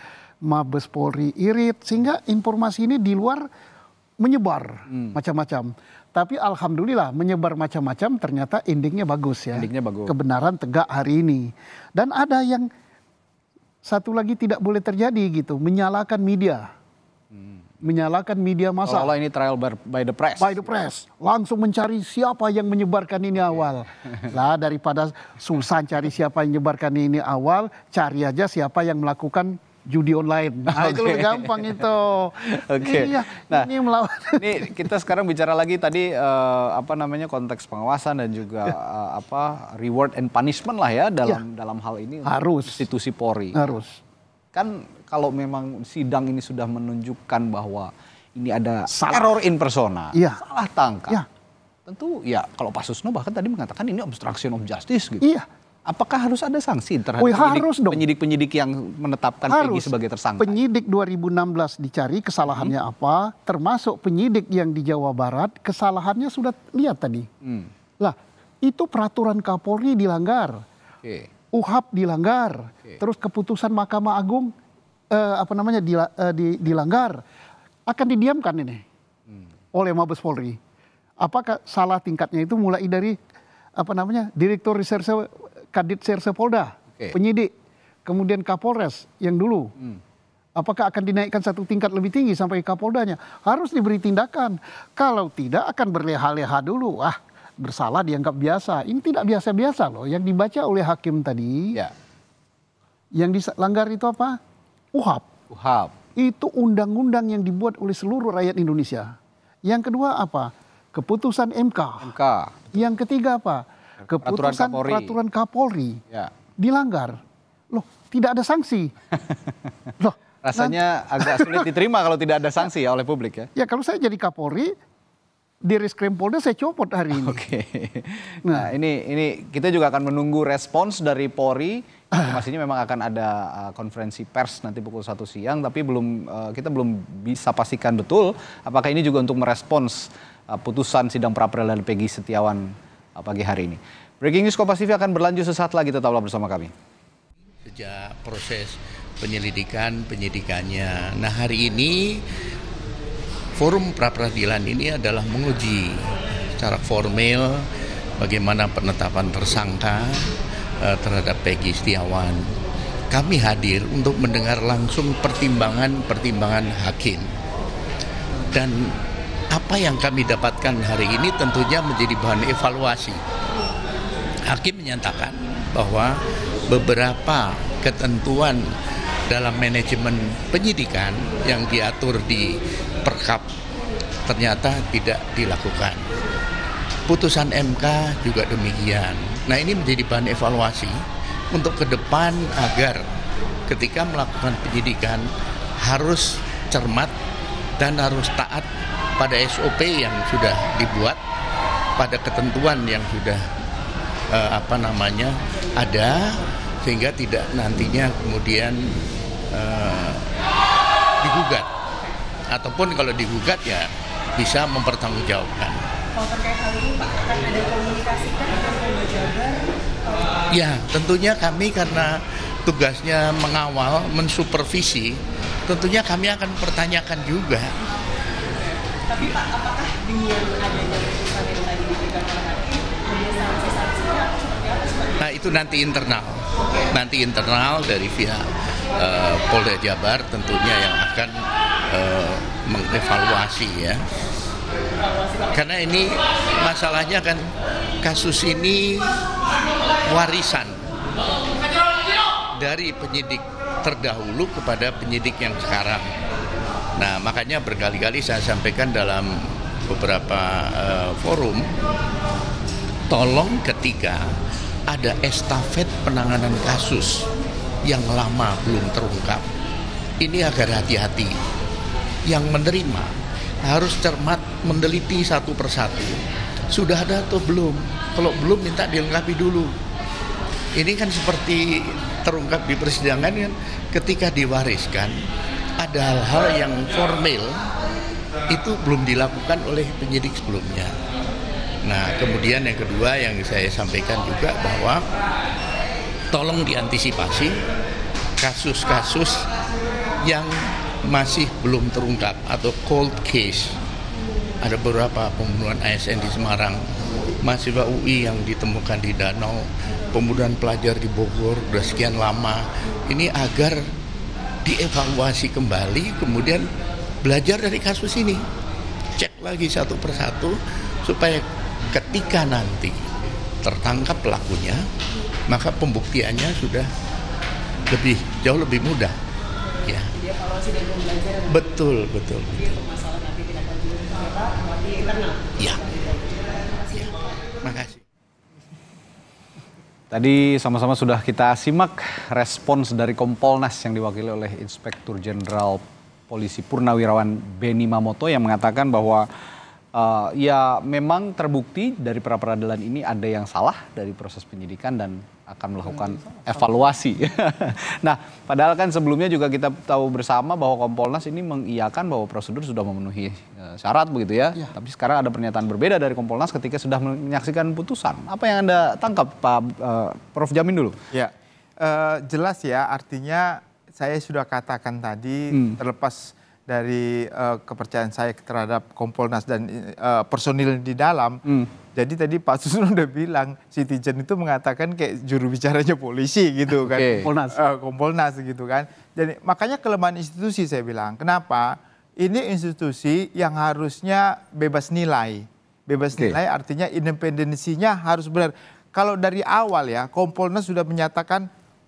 Mabes Polri irit, sehingga informasi ini di luar menyebar hmm. macam-macam. Tapi alhamdulillah menyebar macam-macam ternyata endingnya bagus ya. Endingnya bagus. Kebenaran tegak hari ini. Dan ada yang satu lagi tidak boleh terjadi gitu, menyalahkan media. Hmm menyalakan media massa. Kalau ini trial by the press. By the press. Langsung mencari siapa yang menyebarkan ini awal. (laughs) Lah daripada susah cari siapa yang menyebarkan ini awal, cari aja siapa yang melakukan judi online. Nah, okay. itu lebih gampang itu. (laughs) Oke. Okay. Iya, nah, ini melawan. (laughs) Ini kita sekarang bicara lagi tadi uh, apa namanya konteks pengawasan dan juga uh, apa reward and punishment lah ya dalam ya. dalam hal ini harus institusi Polri. Harus. Kan kalau memang sidang ini sudah menunjukkan bahwa ini ada salah. error in persona, ya. salah tangkap. Ya. Tentu ya kalau Pak Susno bahkan tadi mengatakan ini obstruction of justice gitu. Iya. Apakah harus ada sanksi terhadap penyidik, penyidik-penyidik yang menetapkan harus. Peggy sebagai tersangka? Penyidik 2016 dicari kesalahannya hmm. apa, termasuk penyidik yang di Jawa Barat kesalahannya sudah lihat tadi. Hmm. Lah, itu peraturan Kapolri dilanggar. Okay. UHAP dilanggar, okay. terus keputusan Mahkamah Agung eh, apa namanya dila, eh, di, dilanggar akan didiamkan ini hmm. oleh Mabes Polri. Apakah salah tingkatnya itu mulai dari apa namanya Direktur Reserse Kadit Reserse Polda, okay. penyidik, kemudian Kapolres yang dulu. Hmm. Apakah akan dinaikkan satu tingkat lebih tinggi sampai Kapoldanya? Harus diberi tindakan. Kalau tidak akan berleha-leha dulu. Ah, bersalah dianggap biasa. Ini tidak biasa-biasa loh. Yang dibaca oleh hakim tadi, ya. yang dilanggar itu apa? UHAP. UHAP. Itu undang-undang yang dibuat oleh seluruh rakyat Indonesia. Yang kedua apa? Keputusan MK. MK. Yang ketiga apa? Keputusan peraturan Kapolri, peraturan Kapolri ya. dilanggar. Loh, tidak ada sanksi. (laughs) Loh, rasanya agak sulit diterima kalau tidak ada sanksi ya oleh publik ya. Ya kalau saya jadi Kapolri di Reskrim Polda saya copot hari ini. Oke. Okay. Nah, nah, ini ini kita juga akan menunggu respons dari Polri informasinya memang akan ada eh, konferensi pers nanti pukul satu siang, tapi belum eh, kita belum bisa pastikan betul apakah ini juga untuk merespons eh, putusan sidang pra peradilan Peggy Setiawan pagi hari ini. Breaking News Kompas TV akan berlanjut sesaat lagi, tetaplah bersama kami. Sejak proses penyelidikan penyidikannya, nah hari ini forum pra peradilan ini adalah menguji secara formal bagaimana penetapan tersangka Eh, terhadap Peggy Setiawan. Kami hadir untuk mendengar langsung pertimbangan-pertimbangan hakim. Dan apa yang kami dapatkan hari ini tentunya menjadi bahan evaluasi. Hakim menyatakan bahwa beberapa ketentuan dalam manajemen penyidikan yang diatur di Perkap ternyata tidak dilakukan. Putusan MK juga demikian. Nah ini menjadi bahan evaluasi untuk ke depan agar ketika melakukan penyidikan harus cermat dan harus taat pada SOP yang sudah dibuat, pada ketentuan yang sudah eh, apa namanya ada sehingga tidak nantinya kemudian eh, digugat ataupun kalau digugat ya bisa mempertanggungjawabkan kalau terkait hal ini Pak akan ada komunikasikan dengan Polda Jabar? Ya, tentunya kami karena tugasnya mengawal, mensupervisi, tentunya kami akan pertanyakan juga. Tapi Pak, apakah dengan adanya keputusan yang tadi diberikan oleh hakim, ada sanksi-sanksinya atau seperti apa? Nah, itu nanti internal. Nanti internal dari pihak uh, Polda Jabar tentunya yang akan uh, mengevaluasi ya karena ini masalahnya kan kasus ini warisan dari penyidik terdahulu kepada penyidik yang sekarang. Nah, makanya berkali-kali saya sampaikan dalam beberapa uh, forum, tolong ketika ada estafet penanganan kasus yang lama belum terungkap, ini agar hati-hati yang menerima harus cermat meneliti satu persatu. Sudah ada atau belum? Kalau belum minta dilengkapi dulu. Ini kan seperti terungkap di persidangan kan ketika diwariskan ada hal-hal yang formal itu belum dilakukan oleh penyidik sebelumnya. Nah, kemudian yang kedua yang saya sampaikan juga bahwa tolong diantisipasi kasus-kasus yang masih belum terungkap atau cold case. Ada beberapa pembunuhan ASN di Semarang, masih UI yang ditemukan di danau, pembunuhan pelajar di Bogor sudah sekian lama. Ini agar dievaluasi kembali, kemudian belajar dari kasus ini. Cek lagi satu persatu supaya ketika nanti tertangkap pelakunya, maka pembuktiannya sudah lebih jauh lebih mudah. Betul, betul. Ya. Tadi sama-sama sudah kita simak respons dari Kompolnas yang diwakili oleh Inspektur Jenderal Polisi Purnawirawan Beni Mamoto yang mengatakan bahwa uh, ya memang terbukti dari pra peradilan ini ada yang salah dari proses penyidikan dan akan melakukan evaluasi. (laughs) nah, padahal kan sebelumnya juga kita tahu bersama bahwa Kompolnas ini mengiyakan bahwa prosedur sudah memenuhi eh, syarat begitu ya. ya. Tapi sekarang ada pernyataan berbeda dari Kompolnas ketika sudah menyaksikan putusan. Apa yang Anda tangkap Pak uh, Prof Jamin dulu? Ya. Uh, jelas ya, artinya saya sudah katakan tadi hmm. terlepas dari uh, kepercayaan saya terhadap Kompolnas dan uh, personil di dalam. Hmm. Jadi tadi Pak (laughs) Susno udah bilang Citizen itu mengatakan kayak juru bicaranya polisi gitu kan. Okay. Kompolnas. Uh, Kompolnas gitu kan. Jadi makanya kelemahan institusi saya bilang. Kenapa? Ini institusi yang harusnya bebas nilai. Bebas okay. nilai artinya independensinya harus benar. Kalau dari awal ya Kompolnas sudah menyatakan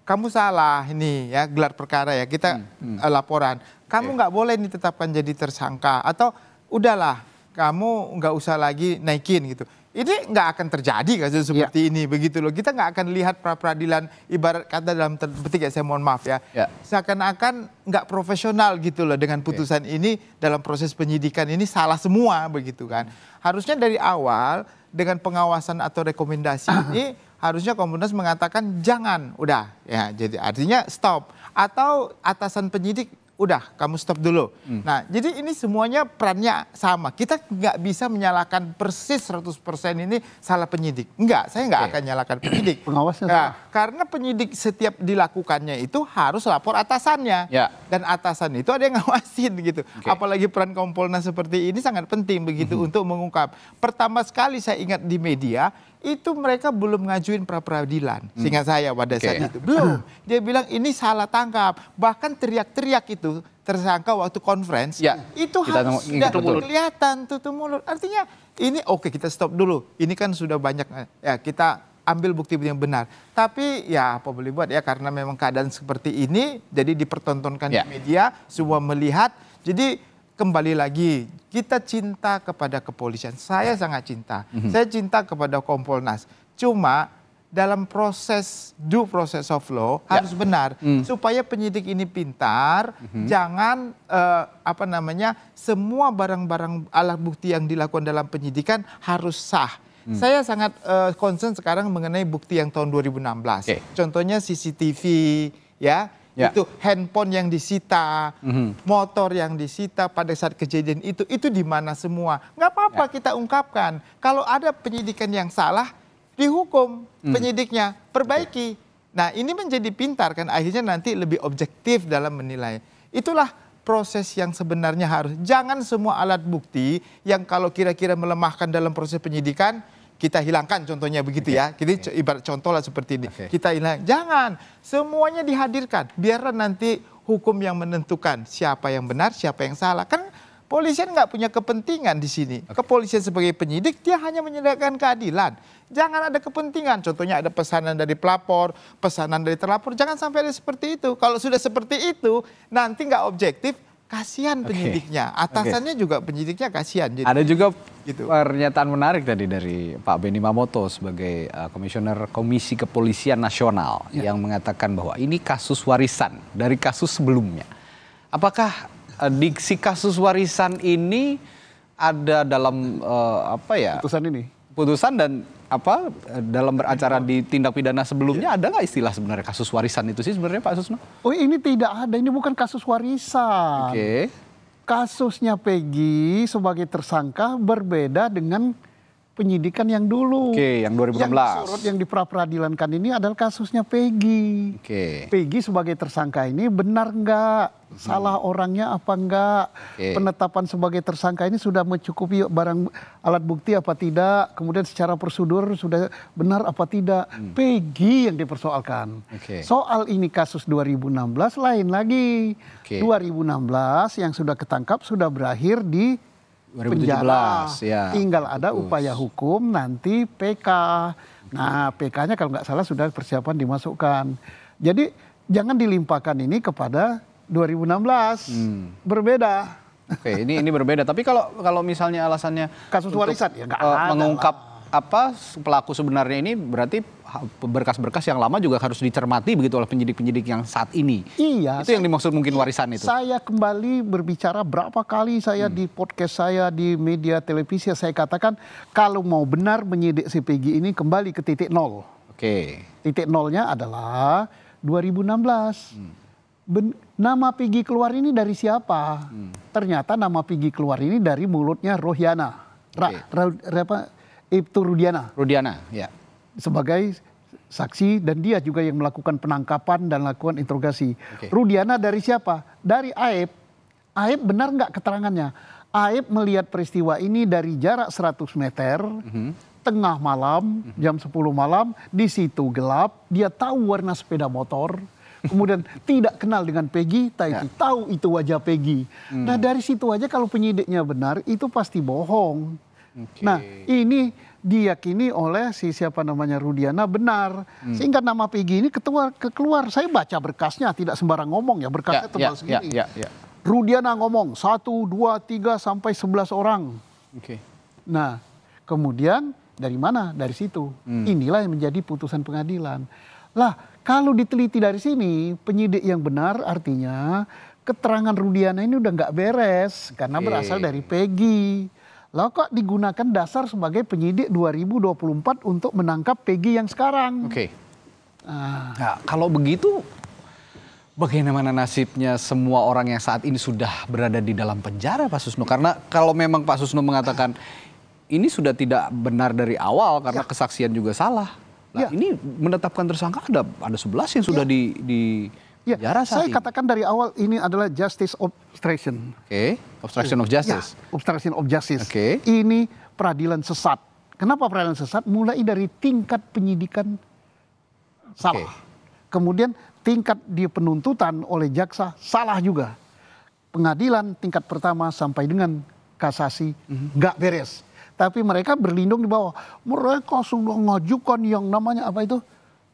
kamu salah ini ya gelar perkara ya kita hmm, hmm. Eh, laporan. Kamu iya. nggak okay. boleh ditetapkan jadi tersangka atau udahlah kamu nggak usah lagi naikin gitu. Ini nggak akan terjadi kasus iya. seperti ya. ini begitu loh. Kita nggak akan lihat pra peradilan ibarat kata dalam petik ya saya mohon maaf ya. ya. Seakan-akan nggak profesional gitu loh dengan iya. putusan ini dalam proses penyidikan ini salah semua begitu kan. Hmm. Harusnya dari awal dengan pengawasan atau rekomendasi (clears throat) ini harusnya kompolnas mengatakan jangan, udah ya. Jadi artinya stop atau atasan penyidik udah kamu stop dulu. Hmm. Nah, jadi ini semuanya perannya sama. Kita nggak bisa menyalahkan persis 100% ini salah penyidik. Enggak, saya nggak okay. akan nyalakan penyidik. (clears throat) Pengawasnya nah, Karena penyidik setiap dilakukannya itu harus lapor atasannya. Ya. Dan atasan itu ada yang ngawasin gitu. Okay. Apalagi peran Kompolnas seperti ini sangat penting begitu hmm. untuk mengungkap. Pertama sekali saya ingat di media, itu mereka belum ngajuin pra peradilan. Hmm. sehingga saya pada okay. saat itu belum. Dia bilang ini salah tangkap. Bahkan teriak-teriak itu tersangka waktu konferensi ya. itu kita harus sudah kelihatan tutup mulut. Artinya ini oke okay, kita stop dulu. Ini kan sudah banyak ya kita ambil bukti-bukti yang benar. Tapi ya apa boleh buat ya karena memang keadaan seperti ini jadi dipertontonkan ya. di media semua melihat. Jadi kembali lagi kita cinta kepada kepolisian. Saya sangat cinta. Mm-hmm. Saya cinta kepada Kompolnas. Cuma dalam proses due process of law ya. harus benar mm. supaya penyidik ini pintar, mm-hmm. jangan uh, apa namanya semua barang-barang alat bukti yang dilakukan dalam penyidikan harus sah. Hmm. Saya sangat uh, concern sekarang mengenai bukti yang tahun 2016. Okay. Contohnya CCTV, ya ya. itu handphone yang disita, mm-hmm. motor yang disita pada saat kejadian itu, itu di mana semua. Nggak apa-apa ya. kita ungkapkan. Kalau ada penyidikan yang salah, dihukum mm. penyidiknya, perbaiki. Okay. Nah ini menjadi pintar kan, akhirnya nanti lebih objektif dalam menilai. Itulah proses yang sebenarnya harus. Jangan semua alat bukti yang kalau kira-kira melemahkan dalam proses penyidikan kita hilangkan contohnya begitu okay. ya. Jadi okay. ibarat lah seperti ini. Okay. Kita hilang. Jangan. Semuanya dihadirkan. Biarlah nanti hukum yang menentukan siapa yang benar, siapa yang salah. Kan polisian nggak punya kepentingan di sini. Okay. Kepolisian sebagai penyidik dia hanya menyediakan keadilan. Jangan ada kepentingan. Contohnya ada pesanan dari pelapor, pesanan dari terlapor. Jangan sampai ada seperti itu. Kalau sudah seperti itu, nanti nggak objektif, kasihan penyidiknya. Okay. Atasannya okay. juga penyidiknya kasihan. Jadi, Ada juga gitu. pernyataan menarik tadi dari Pak Benny Mamoto sebagai uh, komisioner Komisi Kepolisian Nasional ya. yang mengatakan bahwa ini kasus warisan dari kasus sebelumnya. Apakah uh, eh, diksi kasus warisan ini ada dalam uh, apa ya? Putusan ini. Putusan dan apa dalam beracara di tindak pidana sebelumnya ada nggak istilah sebenarnya kasus warisan itu sih sebenarnya Pak Susno? Oh ini tidak ada, ini bukan kasus warisan. Oke. Okay. Kasusnya Peggy sebagai tersangka berbeda dengan penyidikan yang dulu. Oke, yang 2016. Yang disorot yang diperadilankan ini adalah kasusnya Peggy. Oke. Peggy sebagai tersangka ini benar nggak? Hmm. Salah orangnya apa enggak? Okay. Penetapan sebagai tersangka ini sudah mencukupi barang alat bukti apa tidak? Kemudian secara prosedur sudah benar apa tidak? Hmm. Peggy yang dipersoalkan. Oke. Soal ini kasus 2016 lain lagi. Oke. 2016 yang sudah ketangkap sudah berakhir di penjara. ya. Tinggal ada Terus. upaya hukum nanti PK. Nah, PK-nya kalau nggak salah sudah persiapan dimasukkan. Jadi jangan dilimpahkan ini kepada 2016. Hmm. Berbeda. Oke, ini ini berbeda. Tapi kalau kalau misalnya alasannya kasus warisan ya nggak uh, mengungkap apa pelaku sebenarnya ini berarti berkas-berkas yang lama juga harus dicermati begitu oleh penyidik-penyidik yang saat ini. Iya. Itu yang dimaksud mungkin warisan itu. Saya kembali berbicara berapa kali saya hmm. di podcast saya di media televisi saya katakan kalau mau benar menyidik CPG ini kembali ke titik nol. Oke. Okay. Titik nolnya adalah 2016. Hmm. Ben, nama Pigi keluar ini dari siapa? Hmm. Ternyata nama Pigi keluar ini dari mulutnya Rohyana. Ra, okay. ra, ra, apa, Ibtu Rudiana. Rudiana, ya sebagai saksi dan dia juga yang melakukan penangkapan dan lakukan interogasi. Okay. Rudiana dari siapa? Dari Aib. Aib benar nggak keterangannya? Aib melihat peristiwa ini dari jarak 100 meter, mm -hmm. tengah malam, mhm. jam 10 malam, di situ gelap, dia tahu warna sepeda motor, kemudian (laughs) tidak kenal dengan Peggy, tapi yeah. tahu itu wajah Peggy. Nah, hmm. Nah dari situ aja kalau penyidiknya benar, itu pasti bohong. Okay. Nah ini diyakini oleh si siapa namanya Rudiana benar. Hmm. Sehingga nama PG ini ketua keluar. Saya baca berkasnya tidak sembarang ngomong ya berkasnya ya, tebal ya, segini. Ya, ya, ya. Rudiana ngomong satu dua tiga sampai sebelas orang. Oke. Okay. Nah kemudian dari mana? Dari situ. Hmm. Inilah yang menjadi putusan pengadilan. Lah kalau diteliti dari sini penyidik yang benar artinya keterangan Rudiana ini udah nggak beres karena okay. berasal dari Peggy. Lalu kok digunakan dasar sebagai penyidik 2024 untuk menangkap PG yang sekarang. Oke. Okay. Ah. Nah, kalau begitu bagaimana nasibnya semua orang yang saat ini sudah berada di dalam penjara Pak Susno? Karena kalau memang Pak Susno mengatakan ini sudah tidak benar dari awal karena ya. kesaksian juga salah. Nah, ya. ini menetapkan tersangka ada ada 11 yang sudah ya. di di Ya, penjara saat saya ini. katakan dari awal ini adalah justice obstruction. Oke, okay. obstruction of ya, justice. Ya, obstruction of justice. Oke. Okay. Ini peradilan sesat. Kenapa peradilan sesat? Mulai dari tingkat penyidikan salah. Okay. Kemudian tingkat di penuntutan oleh jaksa salah juga. Pengadilan tingkat pertama sampai dengan kasasi mhm. nggak mm -hmm. beres. Tapi mereka berlindung di bawah. Mereka sudah ngajukan yang namanya apa itu?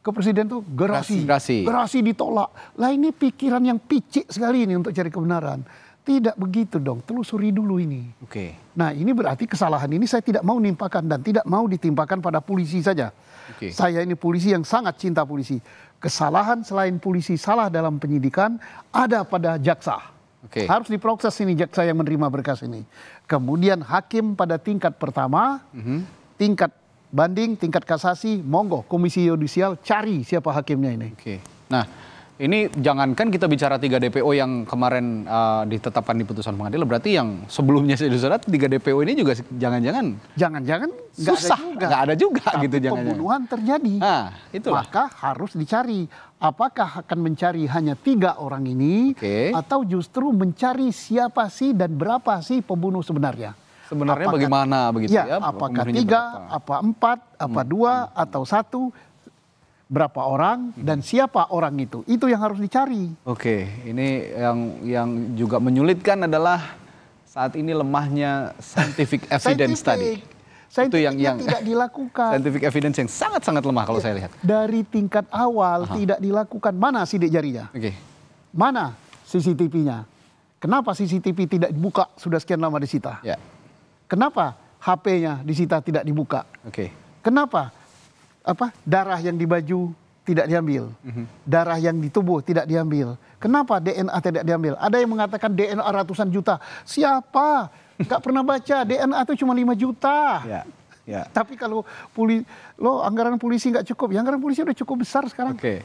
ke presiden tuh gerasi, gerasi, gerasi ditolak. Lah ini pikiran yang picik sekali ini untuk cari kebenaran. Tidak begitu dong, telusuri dulu ini. Oke. Okay. Nah ini berarti kesalahan ini saya tidak mau nimpakan dan tidak mau ditimpakan pada polisi saja. Okay. Saya ini polisi yang sangat cinta polisi. Kesalahan selain polisi salah dalam penyidikan ada pada jaksa. Okay. Harus diproses ini jaksa yang menerima berkas ini. Kemudian hakim pada tingkat pertama, mm -hmm. tingkat banding, tingkat kasasi, monggo komisi yudisial cari siapa hakimnya ini. Oke. Nah, ini jangankan kita bicara tiga DPO yang kemarin uh, ditetapkan di putusan pengadilan, berarti yang sebelumnya saya surat tiga DPO ini juga jangan-jangan jangan-jangan susah, nggak ada juga, ada juga Tapi gitu jangan pembunuhan jangan. terjadi. Nah, itu. Maka harus dicari apakah akan mencari hanya tiga orang ini okay. atau justru mencari siapa sih dan berapa sih pembunuh sebenarnya. Sebenarnya apakah, bagaimana begitu ya? ya apakah tiga, berapa? apa empat, apa hmm. dua, hmm. atau satu? Berapa orang hmm. dan siapa orang itu? Itu yang harus dicari. Oke, ini yang yang juga menyulitkan adalah saat ini lemahnya scientific (laughs) evidence tadi. Scientific itu yang, yang tidak dilakukan. (laughs) Scientific evidence yang sangat-sangat lemah kalau ya, saya lihat. Dari tingkat awal Aha. tidak dilakukan. Mana sidik jarinya? Oke. Okay. Mana CCTV-nya? Kenapa CCTV tidak dibuka sudah sekian lama disita? Ya. Kenapa HP-nya disita tidak dibuka? Oke. Okay. Kenapa apa darah yang di baju tidak diambil, mm-hmm. darah yang di tubuh tidak diambil. Kenapa DNA tidak diambil? Ada yang mengatakan DNA ratusan juta. Siapa? Gak pernah baca DNA itu cuma 5 juta. Yeah. Ya. Tapi kalau poli, lo anggaran polisi nggak cukup, ya anggaran polisi udah cukup besar sekarang. Oke, okay.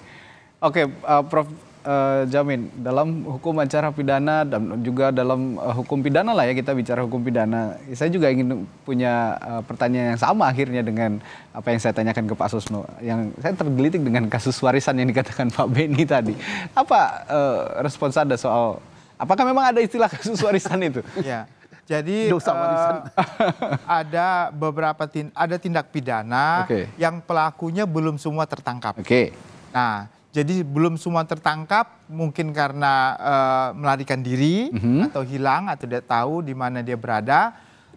oke, okay, uh, eh, Prof uh, Jamin, dalam hukum acara pidana dan juga dalam uh, hukum pidana lah ya kita bicara hukum pidana. Saya juga ingin punya uh, pertanyaan yang sama akhirnya dengan apa yang saya tanyakan ke Pak Susno. Yang saya tergelitik dengan kasus warisan yang dikatakan Pak Beni tadi. Apa uh, respons Anda soal apakah memang ada istilah kasus warisan itu? (laughs) Ya. Jadi dosa warisan. Uh, (laughs) ada beberapa tind ada tindak pidana okay. yang pelakunya belum semua tertangkap. Oke. Okay. Nah, jadi belum semua tertangkap mungkin karena uh, melarikan diri mm-hmm. atau hilang atau tidak tahu di mana dia berada.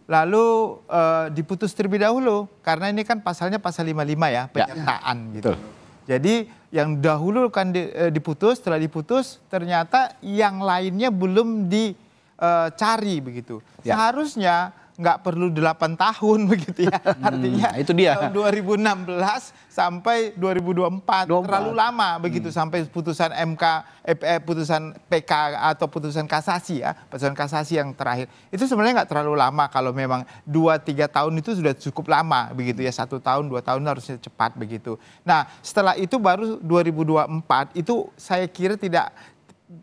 Lalu uh, diputus terlebih dahulu karena ini kan pasalnya pasal 55 ya, penyertaan ya. gitu. Tuh. Jadi yang dahulu kan di, uh, diputus, setelah diputus ternyata yang lainnya belum dicari begitu. Ya. Seharusnya nggak perlu 8 tahun (laughs) begitu ya. Hmm, Artinya itu dia. 2016 sampai 2024, 24. terlalu lama begitu hmm. sampai putusan MK eh, eh, putusan PK atau putusan kasasi ya, putusan kasasi yang terakhir. Itu sebenarnya nggak terlalu lama kalau memang 2 3 tahun itu sudah cukup lama begitu ya. Satu tahun, dua tahun harusnya cepat begitu. Nah, setelah itu baru 2024 itu saya kira tidak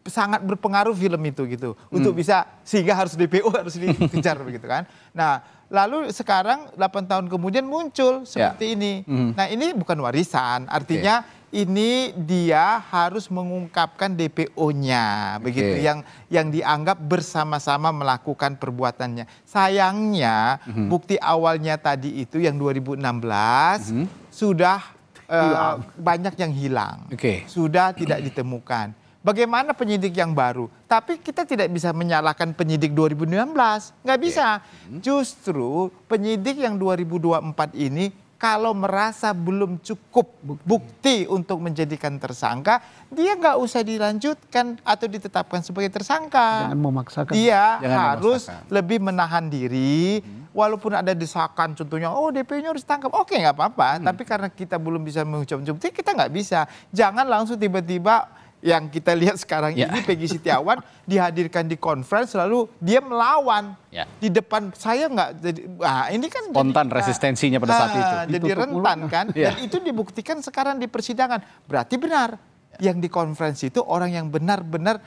sangat berpengaruh film itu gitu hmm. untuk bisa sehingga harus DPO harus (laughs) dikejar begitu kan. Nah, lalu sekarang 8 tahun kemudian muncul ya. seperti ya. ini. Hmm. Nah, ini bukan warisan, artinya okay. ini dia harus mengungkapkan DPO-nya begitu yang yang dianggap bersama-sama melakukan perbuatannya. Sayangnya hmm. bukti awalnya tadi itu yang 2016 hmm. sudah Uh, banyak yang hilang, okay. sudah tidak ditemukan. Bagaimana penyidik yang baru? Tapi kita tidak bisa menyalahkan penyidik 2019. Nggak iya. bisa. Hmm. Justru penyidik yang 2024 ini kalau merasa belum cukup bukti untuk menjadikan tersangka, dia nggak usah dilanjutkan atau ditetapkan sebagai tersangka. Jangan memaksakan. Dia Jangan harus memaksakan. lebih menahan diri, hmm. walaupun ada desakan contohnya, oh DP-nya harus tangkap. Oke nggak apa-apa, hmm. tapi karena kita belum bisa mengucap bukti, kita nggak bisa. Jangan langsung tiba-tiba yang kita lihat sekarang yeah. ini Peggy Setiawan dihadirkan di conference lalu dia melawan yeah. di depan saya nggak jadi nah ini kan spontan jadi, ah, resistensinya pada saat ah, itu jadi rentan kan yeah. dan itu dibuktikan sekarang di persidangan berarti benar yang di konferensi itu orang yang benar-benar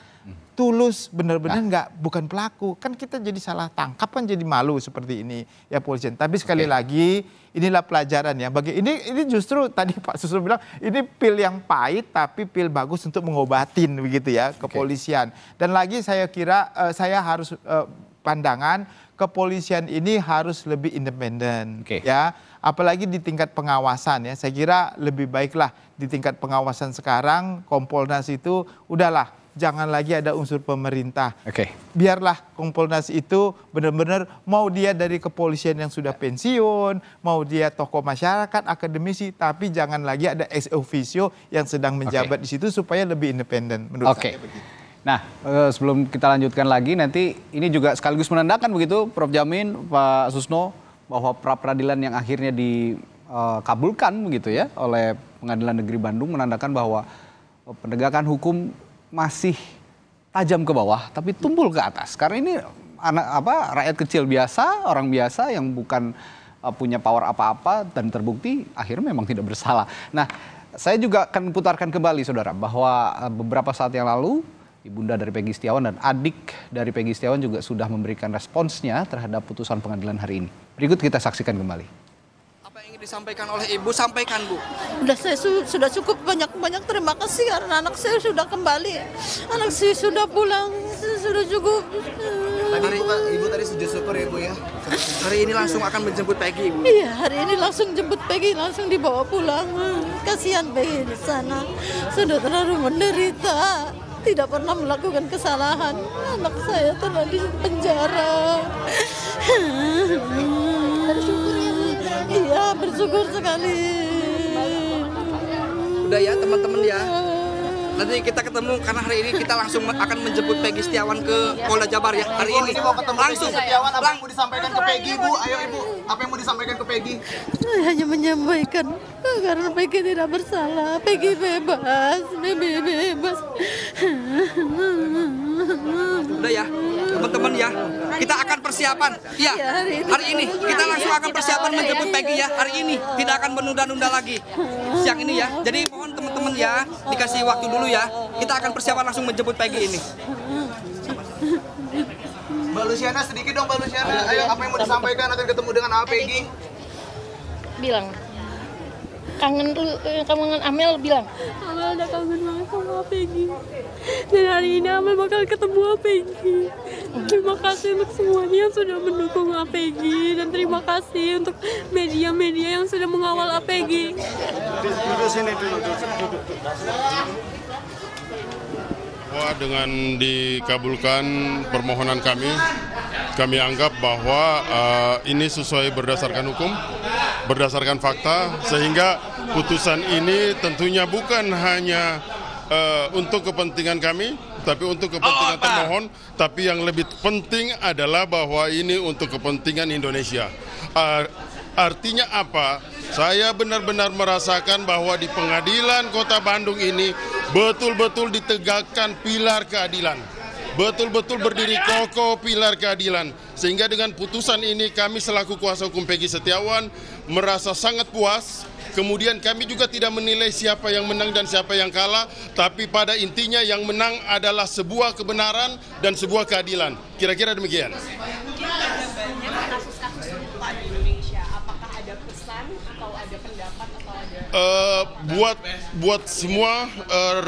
tulus, benar-benar nah. nggak bukan pelaku. Kan kita jadi salah tangkap kan jadi malu seperti ini ya polisi. Tapi sekali okay. lagi inilah pelajaran ya. Bagi ini ini justru (laughs) tadi Pak Susur bilang ini pil yang pahit tapi pil bagus untuk mengobatin begitu ya kepolisian. Okay. Dan lagi saya kira uh, saya harus uh, pandangan kepolisian ini harus lebih independen okay. ya apalagi di tingkat pengawasan ya saya kira lebih baiklah di tingkat pengawasan sekarang Kompolnas itu udahlah jangan lagi ada unsur pemerintah. Oke. Okay. Biarlah Kompolnas itu benar-benar mau dia dari kepolisian yang sudah pensiun, mau dia tokoh masyarakat, akademisi, tapi jangan lagi ada ex officio yang sedang menjabat okay. di situ supaya lebih independen menurut okay. saya begitu. Nah, eh, sebelum kita lanjutkan lagi nanti ini juga sekaligus menandakan begitu Prof Jamin, Pak Susno bahwa pra peradilan yang akhirnya dikabulkan eh, begitu ya oleh Pengadilan Negeri Bandung menandakan bahwa eh, penegakan hukum masih tajam ke bawah tapi tumpul ke atas karena ini anak apa rakyat kecil biasa orang biasa yang bukan eh, punya power apa-apa dan terbukti akhirnya memang tidak bersalah. Nah, saya juga akan putarkan kembali saudara bahwa eh, beberapa saat yang lalu ibunda dari Peggy Setiawan dan adik dari Peggy Setiawan juga sudah memberikan responsnya terhadap putusan pengadilan hari ini. Berikut kita saksikan kembali disampaikan oleh ibu sampaikan bu sudah saya su sudah cukup banyak banyak terima kasih karena anak saya sudah kembali anak saya sudah pulang sudah cukup tadi ibu, tadi sudah super ya ya hari ini langsung akan menjemput Peggy ibu iya hari ini langsung jemput Peggy langsung dibawa pulang kasihan Peggy di sana sudah terlalu menderita tidak pernah melakukan kesalahan anak saya telah di penjara Iya, bersyukur sekali. Udah ya teman-teman ya nanti kita ketemu karena hari ini kita langsung akan menjemput Peggy Setiawan ke Polda Jabar ya hari ini. mau ketemu langsung Peggy Setiawan apa yang mau disampaikan ke Peggy Bu? Ayo Ibu, apa yang mau disampaikan ke Peggy? hanya menyampaikan oh, karena Peggy tidak bersalah. Peggy bebas, Bebe bebas. Udah ya, teman-teman ya. Kita akan persiapan. ya iya, Hari ini kita langsung akan persiapan menjemput ya. Peggy ya hari ini. Tidak akan menunda-nunda lagi. Siang ini ya. Jadi mohon teman-teman ya dikasih waktu dulu dulu ya. Kita akan persiapan langsung menjemput Peggy ini. Mbak Luciana sedikit dong Mbak Luciana. Ayo apa yang mau disampaikan akan ketemu dengan APG? Bilang kangen lu eh, kangen Amel bilang Amel udah kangen banget sama Peggy dan hari ini Amel bakal ketemu Peggy terima kasih untuk semuanya yang sudah mendukung APG dan terima kasih untuk media-media yang sudah mengawal APG duduk sini dulu. duduk bahwa dengan dikabulkan permohonan kami, kami anggap bahwa uh, ini sesuai berdasarkan hukum, berdasarkan fakta, sehingga putusan ini tentunya bukan hanya uh, untuk kepentingan kami, tapi untuk kepentingan oh, termohon, tapi yang lebih penting adalah bahwa ini untuk kepentingan Indonesia. Uh, Artinya apa? Saya benar-benar merasakan bahwa di pengadilan kota Bandung ini betul-betul ditegakkan pilar keadilan. Betul-betul berdiri kokoh pilar keadilan. Sehingga dengan putusan ini kami selaku kuasa hukum Peggy Setiawan merasa sangat puas. Kemudian kami juga tidak menilai siapa yang menang dan siapa yang kalah. Tapi pada intinya yang menang adalah sebuah kebenaran dan sebuah keadilan. Kira-kira demikian. Eh, buat buat semua uh,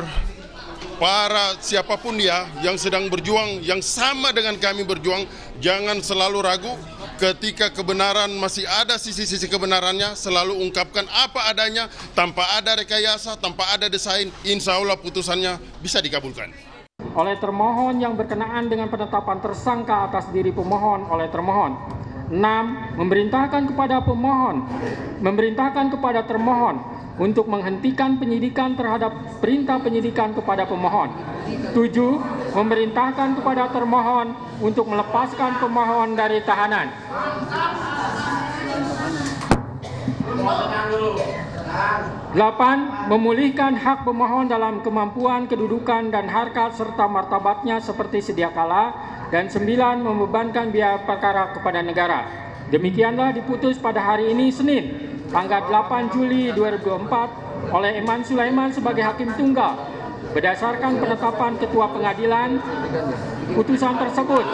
para siapapun dia ya yang sedang berjuang yang sama dengan kami berjuang jangan selalu ragu ketika kebenaran masih ada sisi-sisi kebenarannya selalu ungkapkan apa adanya tanpa ada rekayasa tanpa ada desain insya Allah putusannya bisa dikabulkan oleh termohon yang berkenaan dengan penetapan tersangka atas diri pemohon oleh termohon 6. Memerintahkan kepada pemohon Memerintahkan kepada termohon untuk menghentikan penyidikan terhadap perintah penyidikan kepada pemohon. 7. Memerintahkan kepada termohon untuk melepaskan pemohon dari tahanan. Delapan, memulihkan hak pemohon dalam kemampuan, kedudukan, dan harkat serta martabatnya seperti sedia kala. Dan sembilan, membebankan biaya perkara kepada negara. Demikianlah diputus pada hari ini Senin, tanggal 8 Juli 2024 oleh Eman Sulaiman sebagai Hakim Tunggal berdasarkan penetapan Ketua Pengadilan putusan tersebut.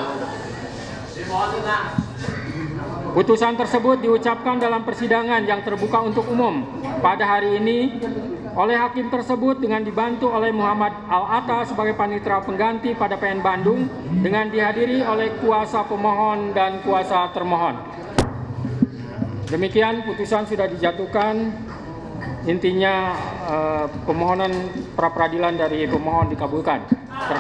Putusan tersebut diucapkan dalam persidangan yang terbuka untuk umum pada hari ini oleh hakim tersebut dengan dibantu oleh Muhammad Al-Atta sebagai panitera pengganti pada PN Bandung dengan dihadiri oleh kuasa pemohon dan kuasa termohon. Demikian putusan sudah dijatuhkan. Intinya eh, pemohonan pra peradilan dari pemohon dikabulkan. Ter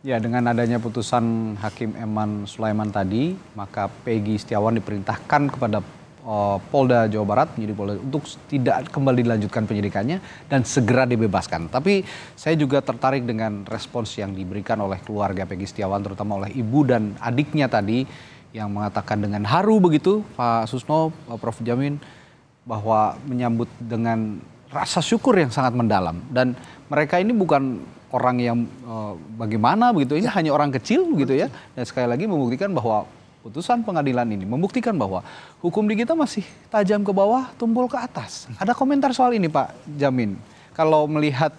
ya, dengan adanya putusan Hakim Eman Sulaiman tadi, maka Peggy Setiawan diperintahkan kepada uh, Polda Jawa Barat menjadi Polda untuk tidak kembali dilanjutkan penyidikannya dan segera dibebaskan. Tapi saya juga tertarik dengan respons yang diberikan oleh keluarga Peggy Setiawan terutama oleh ibu dan adiknya tadi yang mengatakan dengan haru begitu Pak Susno, Pak Prof Jamin bahwa menyambut dengan rasa syukur yang sangat mendalam dan mereka ini bukan orang yang uh, bagaimana begitu ini ya. hanya orang kecil begitu ya dan sekali lagi membuktikan bahwa putusan pengadilan ini membuktikan bahwa hukum di kita masih tajam ke bawah, tumpul ke atas. Ada komentar soal ini Pak Jamin. Kalau melihat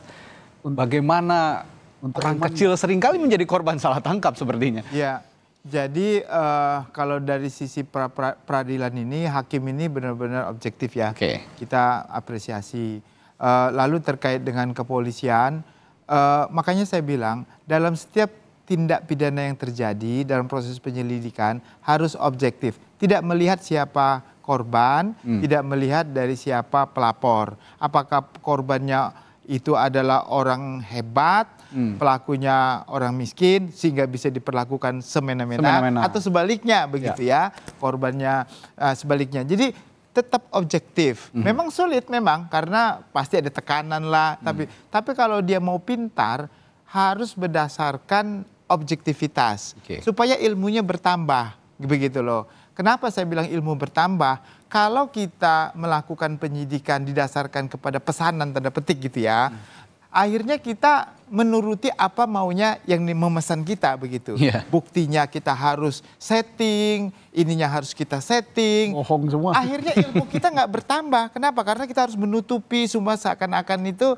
bagaimana untuk orang kecil seringkali menjadi korban salah tangkap sepertinya. Ya, jadi uh, kalau dari sisi pra pra peradilan ini hakim ini benar-benar objektif ya. Okay. Kita apresiasi. Uh, lalu terkait dengan kepolisian, uh, makanya saya bilang dalam setiap tindak pidana yang terjadi dalam proses penyelidikan harus objektif, tidak melihat siapa korban, hmm. tidak melihat dari siapa pelapor. Apakah korbannya itu adalah orang hebat hmm. pelakunya orang miskin sehingga bisa diperlakukan semena-mena Semena atau sebaliknya ya. begitu ya, ya korbannya uh, sebaliknya. Jadi tetap objektif. Hmm. Memang sulit memang karena pasti ada tekanan lah. Hmm. Tapi tapi kalau dia mau pintar harus berdasarkan objektivitas okay. supaya ilmunya bertambah begitu loh. Kenapa saya bilang ilmu bertambah? Kalau kita melakukan penyidikan didasarkan kepada pesanan tanda petik gitu ya, hmm. akhirnya kita menuruti apa maunya yang memesan kita begitu. Yeah. Buktinya kita harus setting, ininya harus kita setting. Bohong semua. Akhirnya ilmu kita nggak bertambah. Kenapa? Karena kita harus menutupi semua seakan-akan itu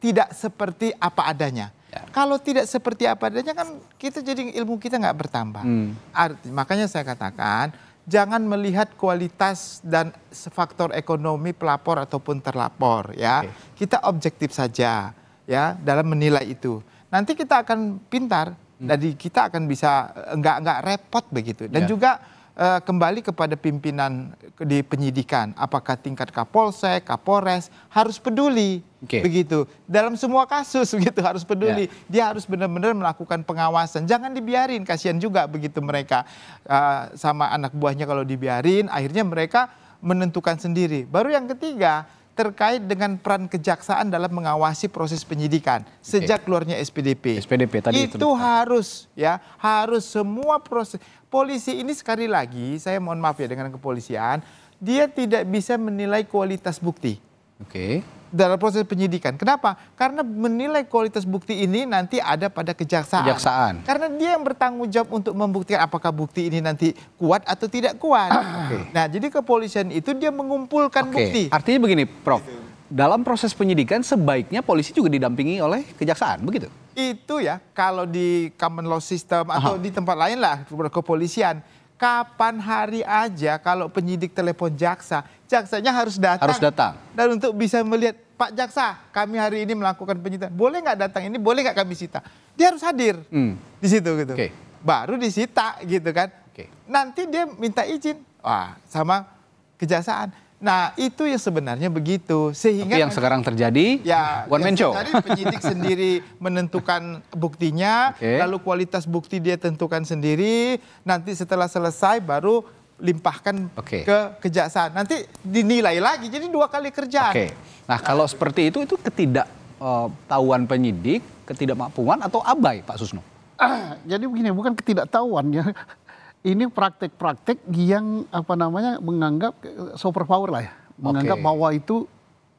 tidak seperti apa adanya. Yeah. Kalau tidak seperti apa adanya kan kita jadi ilmu kita nggak bertambah. Hmm. Arti, makanya saya katakan jangan melihat kualitas dan faktor ekonomi pelapor ataupun terlapor ya. Okay. Kita objektif saja ya dalam menilai itu. Nanti kita akan pintar hmm. jadi kita akan bisa enggak eh, enggak repot begitu. Dan yeah. juga uh, kembali kepada pimpinan eh, di penyidikan, apakah tingkat Kapolsek, Kapolres harus peduli okay. begitu. Dalam semua kasus (laughs) begitu harus peduli. Yeah. Dia harus benar-benar melakukan pengawasan. Jangan dibiarin, kasihan juga begitu mereka uh, sama anak buahnya kalau dibiarin, akhirnya mereka menentukan sendiri. Baru yang ketiga terkait dengan peran kejaksaan dalam mengawasi proses penyidikan sejak keluarnya SPDP. SPDP tadi itu, itu harus ya, harus semua proses polisi ini sekali lagi saya mohon maaf ya dengan kepolisian, dia tidak bisa menilai kualitas bukti. Oke. Okay dalam proses penyidikan. Kenapa? Karena menilai kualitas bukti ini nanti ada pada kejaksaan. Kejaksaan. Karena dia yang bertanggung jawab untuk membuktikan apakah bukti ini nanti kuat atau tidak kuat. okay. Nah, jadi kepolisian itu dia mengumpulkan okay. bukti. Artinya begini, Prof. Gitu. Dalam proses penyidikan sebaiknya polisi juga didampingi oleh kejaksaan, begitu? Itu ya, kalau di common law system atau Aha. di tempat lain lah kepolisian kapan hari aja kalau penyidik telepon jaksa, jaksanya harus datang. Harus datang. Dan untuk bisa melihat Pak Jaksa, kami hari ini melakukan penyitaan. Boleh nggak datang ini? Boleh nggak kami sita? Dia harus hadir hmm. di situ gitu. Okay. Baru disita gitu kan. Okay. Nanti dia minta izin. Wah, sama kejaksaan Nah itu yang sebenarnya begitu sehingga Tapi yang sekarang terjadi ya one man show. Tadi penyidik sendiri (laughs) menentukan buktinya, okay. lalu kualitas bukti dia tentukan sendiri. Nanti setelah selesai baru limpahkan okay. ke kejaksaan. Nanti dinilai lagi. Jadi dua kali kerja. Okay. Nah kalau nah, seperti itu itu ketidaktahuan eh, penyidik, ketidakmampuan atau abai Pak Susno? Ah, jadi begini bukan ketidaktahuan ya ini praktek-praktek yang apa namanya menganggap eh, super power lah ya, menganggap okay. bahwa itu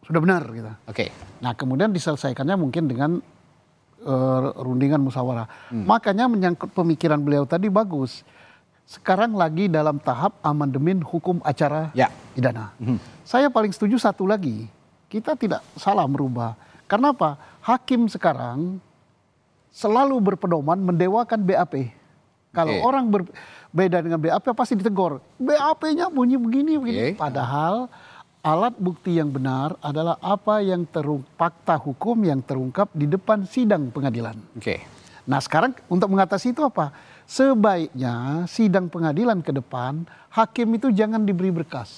sudah benar gitu. Oke. Okay. Nah, kemudian diselesaikannya mungkin dengan uh, rundingan musyawarah. Hmm. Makanya menyangkut pemikiran beliau tadi bagus. Sekarang lagi dalam tahap amandemen hukum acara ya. pidana. Hmm. Saya paling setuju satu lagi. Kita tidak salah merubah. Karena apa? Hakim sekarang selalu berpedoman mendewakan BAP. Kalau okay. orang ber, beda dengan BAP pasti ditegor. BAP-nya bunyi begini begini. Okay. Padahal alat bukti yang benar adalah apa yang terung fakta hukum yang terungkap di depan sidang pengadilan. Oke. Okay. Nah, sekarang untuk mengatasi itu apa? Sebaiknya sidang pengadilan ke depan hakim itu jangan diberi berkas.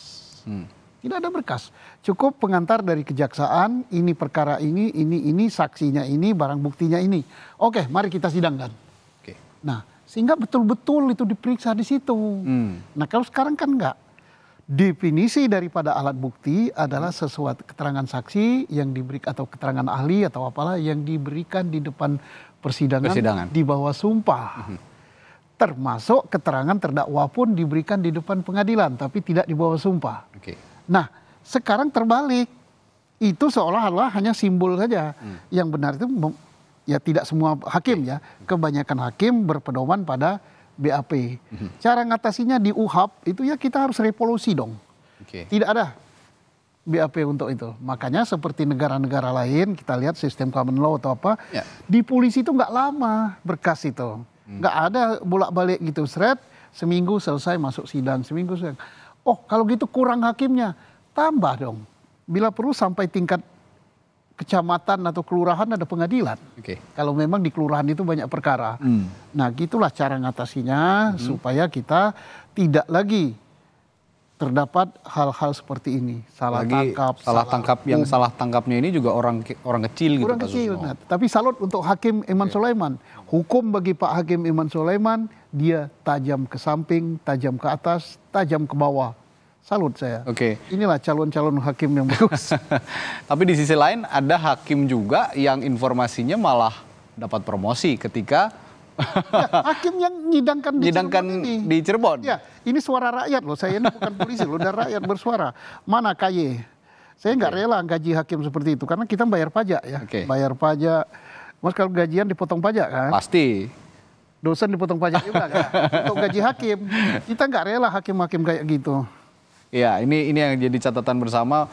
Hmm. Tidak ada berkas. Cukup pengantar dari kejaksaan, ini perkara ini, ini, ini, saksinya ini, barang buktinya ini. Oke, mari kita sidangkan. Oke. Nah, sehingga betul-betul itu diperiksa di situ. Hmm. Nah kalau sekarang kan enggak. Definisi daripada alat bukti adalah sesuatu keterangan saksi yang diberikan atau keterangan ahli atau apalah yang diberikan di depan persidangan, persidangan. di bawah sumpah. Hmm. Termasuk keterangan terdakwa pun diberikan di depan pengadilan tapi tidak di bawah sumpah. Okay. Nah, sekarang terbalik. Itu seolah-olah hanya simbol saja. Hmm. Yang benar itu ya tidak semua hakim ya, kebanyakan hakim berpedoman pada BAP. Mhm. Cara ngatasinya di UHAP itu ya kita harus revolusi dong. Okay. Tidak ada BAP untuk itu. Makanya seperti negara-negara lain kita lihat sistem common law atau apa, yeah. di polisi itu nggak lama berkas itu. Hmm. Nggak ada bolak-balik gitu, seret seminggu selesai masuk sidang, seminggu selesai. Oh kalau gitu kurang hakimnya, tambah dong. Bila perlu sampai tingkat kecamatan atau kelurahan ada pengadilan. Okay. Kalau memang di kelurahan itu banyak perkara. Hmm. Nah, gitulah cara ngatasinya hmm. supaya kita tidak lagi terdapat hal-hal seperti ini salah Lagi, tangkap salah, salah tangkap hukum. yang salah tangkapnya ini juga orang orang kecil gitu, orang gitu kecil nah, tapi salut untuk hakim Iman okay. Sulaiman hukum bagi Pak Hakim Iman Sulaiman dia tajam ke samping tajam ke atas tajam ke bawah salut saya. Oke. Okay. Inilah calon-calon hakim yang bagus. (laughs) Tapi di sisi lain ada hakim juga yang informasinya malah dapat promosi ketika ya, hakim yang nyidangkan di nyidangkan Cirebon ini. di Cirebon. Ya, ini suara rakyat loh. Saya ini bukan polisi loh, dan rakyat bersuara. Mana KY? Saya nggak okay. rela gaji hakim seperti itu karena kita bayar pajak ya. Okay. Bayar pajak. Mas kalau gajian dipotong pajak kan? Pasti. Dosen dipotong pajak juga kan? Untuk gaji hakim. Kita nggak rela hakim-hakim kayak gitu. Ya ini ini yang jadi catatan bersama.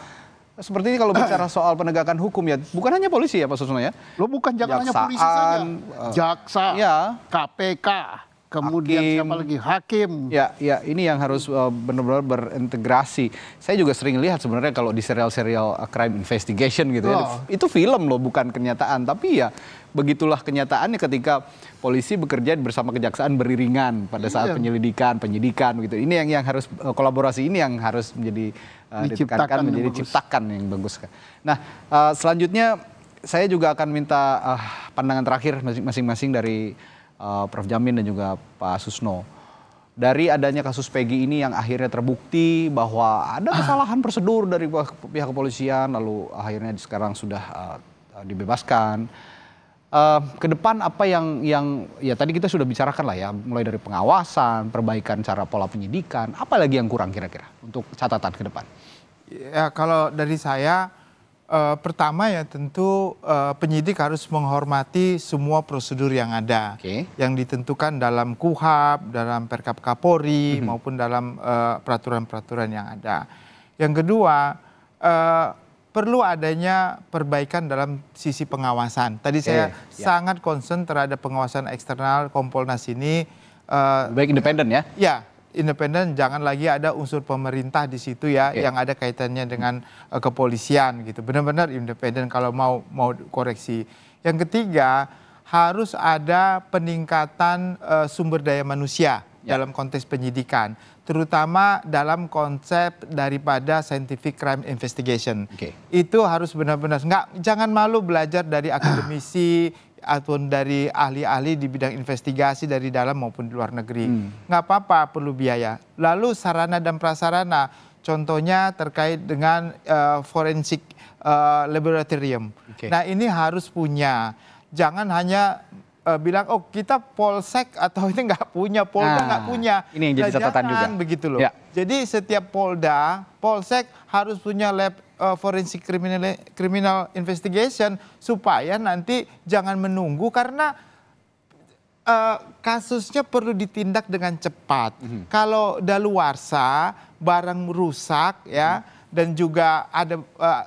Seperti ini kalau bicara (clears throat) soal penegakan hukum ya, bukan hanya polisi ya Pak Susno ya. Lo bukan jangan hanya polisi saja. Eh, Jaksa, ya. KPK, kemudian hakim, siapa lagi hakim. Ya, ya ini yang harus eh, benar-benar berintegrasi. Saya juga sering lihat sebenarnya kalau di serial-serial crime investigation gitu oh. ya, itu film loh bukan kenyataan, tapi ya begitulah kenyataannya ketika polisi bekerja bersama kejaksaan beriringan pada saat iya. penyelidikan, penyidikan gitu. Ini yang yang harus eh, kolaborasi ini yang harus menjadi uh, ditekankan menjadi yang ciptakan yang bagus. Nah, uh, selanjutnya saya juga akan minta uh, pandangan terakhir masing-masing dari uh, Prof Jamin dan juga Pak Susno dari adanya kasus Peggy ini yang akhirnya terbukti bahwa ada kesalahan prosedur dari pihak kepolisian lalu akhirnya sekarang sudah uh, dibebaskan Uh, ke depan apa yang yang ya tadi kita sudah bicarakan lah ya mulai dari pengawasan perbaikan cara pola penyidikan apa lagi yang kurang kira-kira untuk catatan ke depan ya kalau dari saya uh, pertama ya tentu uh, penyidik harus menghormati semua prosedur yang ada okay. yang ditentukan dalam Kuhap dalam perkap kapolri mm -hmm. maupun dalam peraturan-peraturan uh, yang ada yang kedua uh, perlu adanya perbaikan dalam sisi pengawasan. Tadi saya eh, ya. sangat concern terhadap pengawasan eksternal Kompolnas ini. Uh, Baik independen ya? Ya, independen. Jangan lagi ada unsur pemerintah di situ ya, okay. yang ada kaitannya dengan uh, kepolisian gitu. Benar-benar independen kalau mau mau koreksi. Yang ketiga harus ada peningkatan uh, sumber daya manusia ya. dalam konteks penyidikan terutama dalam konsep daripada scientific crime investigation. Okay. Itu harus benar-benar nggak jangan malu belajar dari ah. akademisi ataupun dari ahli-ahli di bidang investigasi dari dalam maupun di luar negeri. Hmm. apa-apa perlu biaya. Lalu sarana dan prasarana contohnya terkait dengan uh, eh, forensik uh, eh, laboratorium. Okay. Nah, ini harus punya. Jangan hanya uh, bilang oh kita polsek atau ini nggak punya polda nah, nggak punya ini yang jadi nah, catatan juga begitu loh ya. jadi setiap polda polsek harus punya lab uh, forensik kriminal criminal investigation supaya nanti jangan menunggu karena uh, kasusnya perlu ditindak dengan cepat mm -hmm. kalau daluarsa barang rusak ya mm -hmm dan juga ada uh,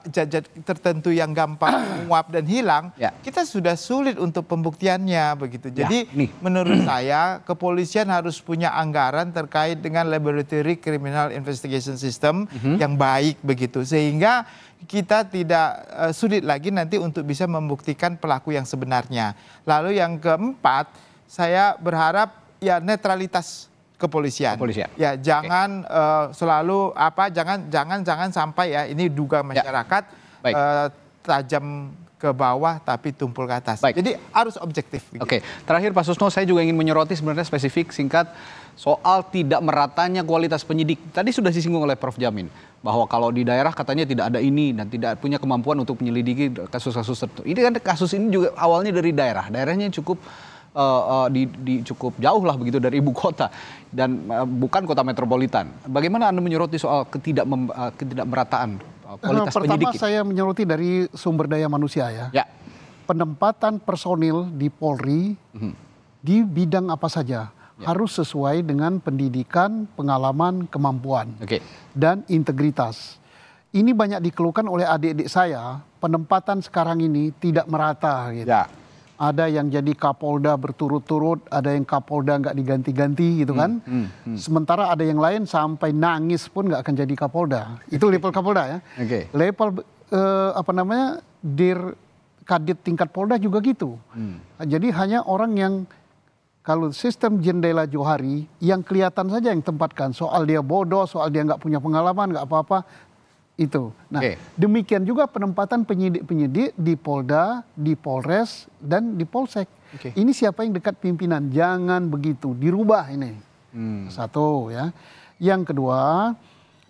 tertentu yang gampang menguap (clears throat) dan hilang, ya. kita sudah sulit untuk pembuktiannya begitu. Ya, Jadi ya, menurut (clears throat) saya kepolisian harus punya anggaran terkait dengan laboratory criminal investigation system uh mhm. -huh. yang baik begitu sehingga kita tidak uh, sulit lagi nanti untuk bisa membuktikan pelaku yang sebenarnya. Lalu yang keempat, saya berharap ya netralitas kepolisian. Kepolisian. Ya, jangan okay. uh, eh, selalu apa jangan jangan jangan sampai ya ini duga ya. masyarakat ya. Uh, tajam ke bawah tapi tumpul ke atas. Baik. Jadi harus objektif. Oke. Oke, terakhir Pak Susno saya juga ingin menyoroti sebenarnya spesifik singkat soal tidak meratanya kualitas penyidik. Tadi sudah disinggung oleh Prof Jamin bahwa kalau di daerah katanya tidak ada ini dan tidak punya kemampuan untuk menyelidiki kasus-kasus tertentu. Ini kan kasus ini juga awalnya dari daerah. Daerahnya cukup uh, uh, di, di cukup jauh lah begitu dari ibu kota dan uh, bukan kota metropolitan. Bagaimana Anda menyoroti soal ketidak mem, uh, ketidakmerataan uh, kualitas Pertama penyidik? Pertama saya menyoroti dari sumber daya manusia ya. ya. Penempatan personil di Polri hmm. di bidang apa saja ya. harus sesuai dengan pendidikan, pengalaman, kemampuan, okay. dan integritas. Ini banyak dikeluhkan oleh adik-adik saya, penempatan sekarang ini tidak merata gitu. Ya ada yang jadi Kapolda berturut-turut, ada yang Kapolda nggak diganti-ganti gitu kan. Hmm, hmm, hmm. Sementara ada yang lain sampai nangis pun nggak akan jadi Kapolda. Itu level Kapolda ya. Okay. Level eh, apa namanya dir kadit tingkat Polda juga gitu. Hmm. Jadi hanya orang yang kalau sistem jendela Johari yang kelihatan saja yang tempatkan soal dia bodoh, soal dia nggak punya pengalaman, nggak apa-apa, itu. Nah, okay. demikian juga penempatan penyidik-penyidik di Polda, di Polres dan di Polsek. Okay. Ini siapa yang dekat pimpinan? Jangan begitu, dirubah ini. Hmm. Satu ya. Yang kedua,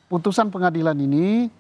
putusan pengadilan ini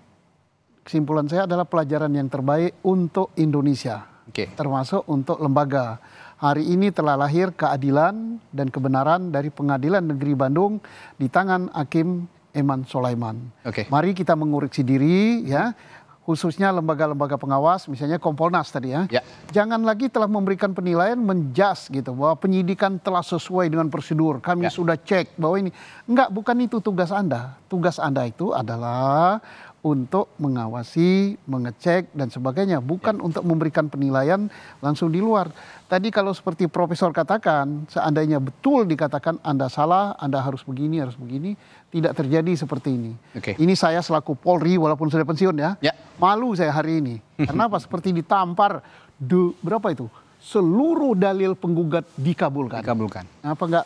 kesimpulan saya adalah pelajaran yang terbaik untuk Indonesia, okay. termasuk untuk lembaga. Hari ini telah lahir keadilan dan kebenaran dari Pengadilan Negeri Bandung di tangan Hakim Eman Sulaiman. Okay. Mari kita mengoreksi diri ya, khususnya lembaga-lembaga pengawas, misalnya Kompolnas tadi ya. ya. Jangan lagi telah memberikan penilaian menjas gitu bahwa penyidikan telah sesuai dengan prosedur. Kami ya. sudah cek bahwa ini enggak bukan itu tugas Anda. Tugas Anda itu adalah untuk mengawasi, mengecek dan sebagainya, bukan ya. untuk memberikan penilaian langsung di luar. Tadi kalau seperti profesor katakan, seandainya betul dikatakan Anda salah, Anda harus begini, harus begini, tidak terjadi seperti ini. Okay. Ini saya selaku Polri walaupun sudah pensiun ya, ya. malu saya hari ini. (laughs) Kenapa? seperti ditampar Du, berapa itu? Seluruh dalil penggugat dikabulkan. Dikabulkan. Apa enggak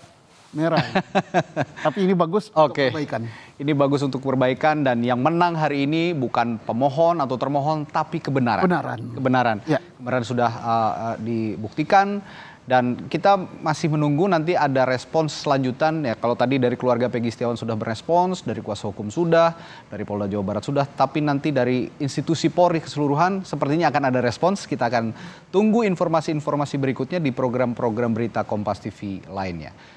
merah. (laughs) Tapi ini bagus okay. untuk perbaikan. Ini bagus untuk perbaikan dan yang menang hari ini bukan pemohon atau termohon tapi kebenaran. Kebenaran. Kebenaran. Ya. Kebenaran sudah uh, uh dibuktikan dan kita masih menunggu nanti ada respons selanjutan ya kalau tadi dari keluarga Pegi Setiawan sudah berespons dari kuasa hukum sudah dari Polda Jawa Barat sudah tapi nanti dari institusi Polri keseluruhan sepertinya akan ada respons kita akan tunggu informasi-informasi berikutnya di program-program berita Kompas TV lainnya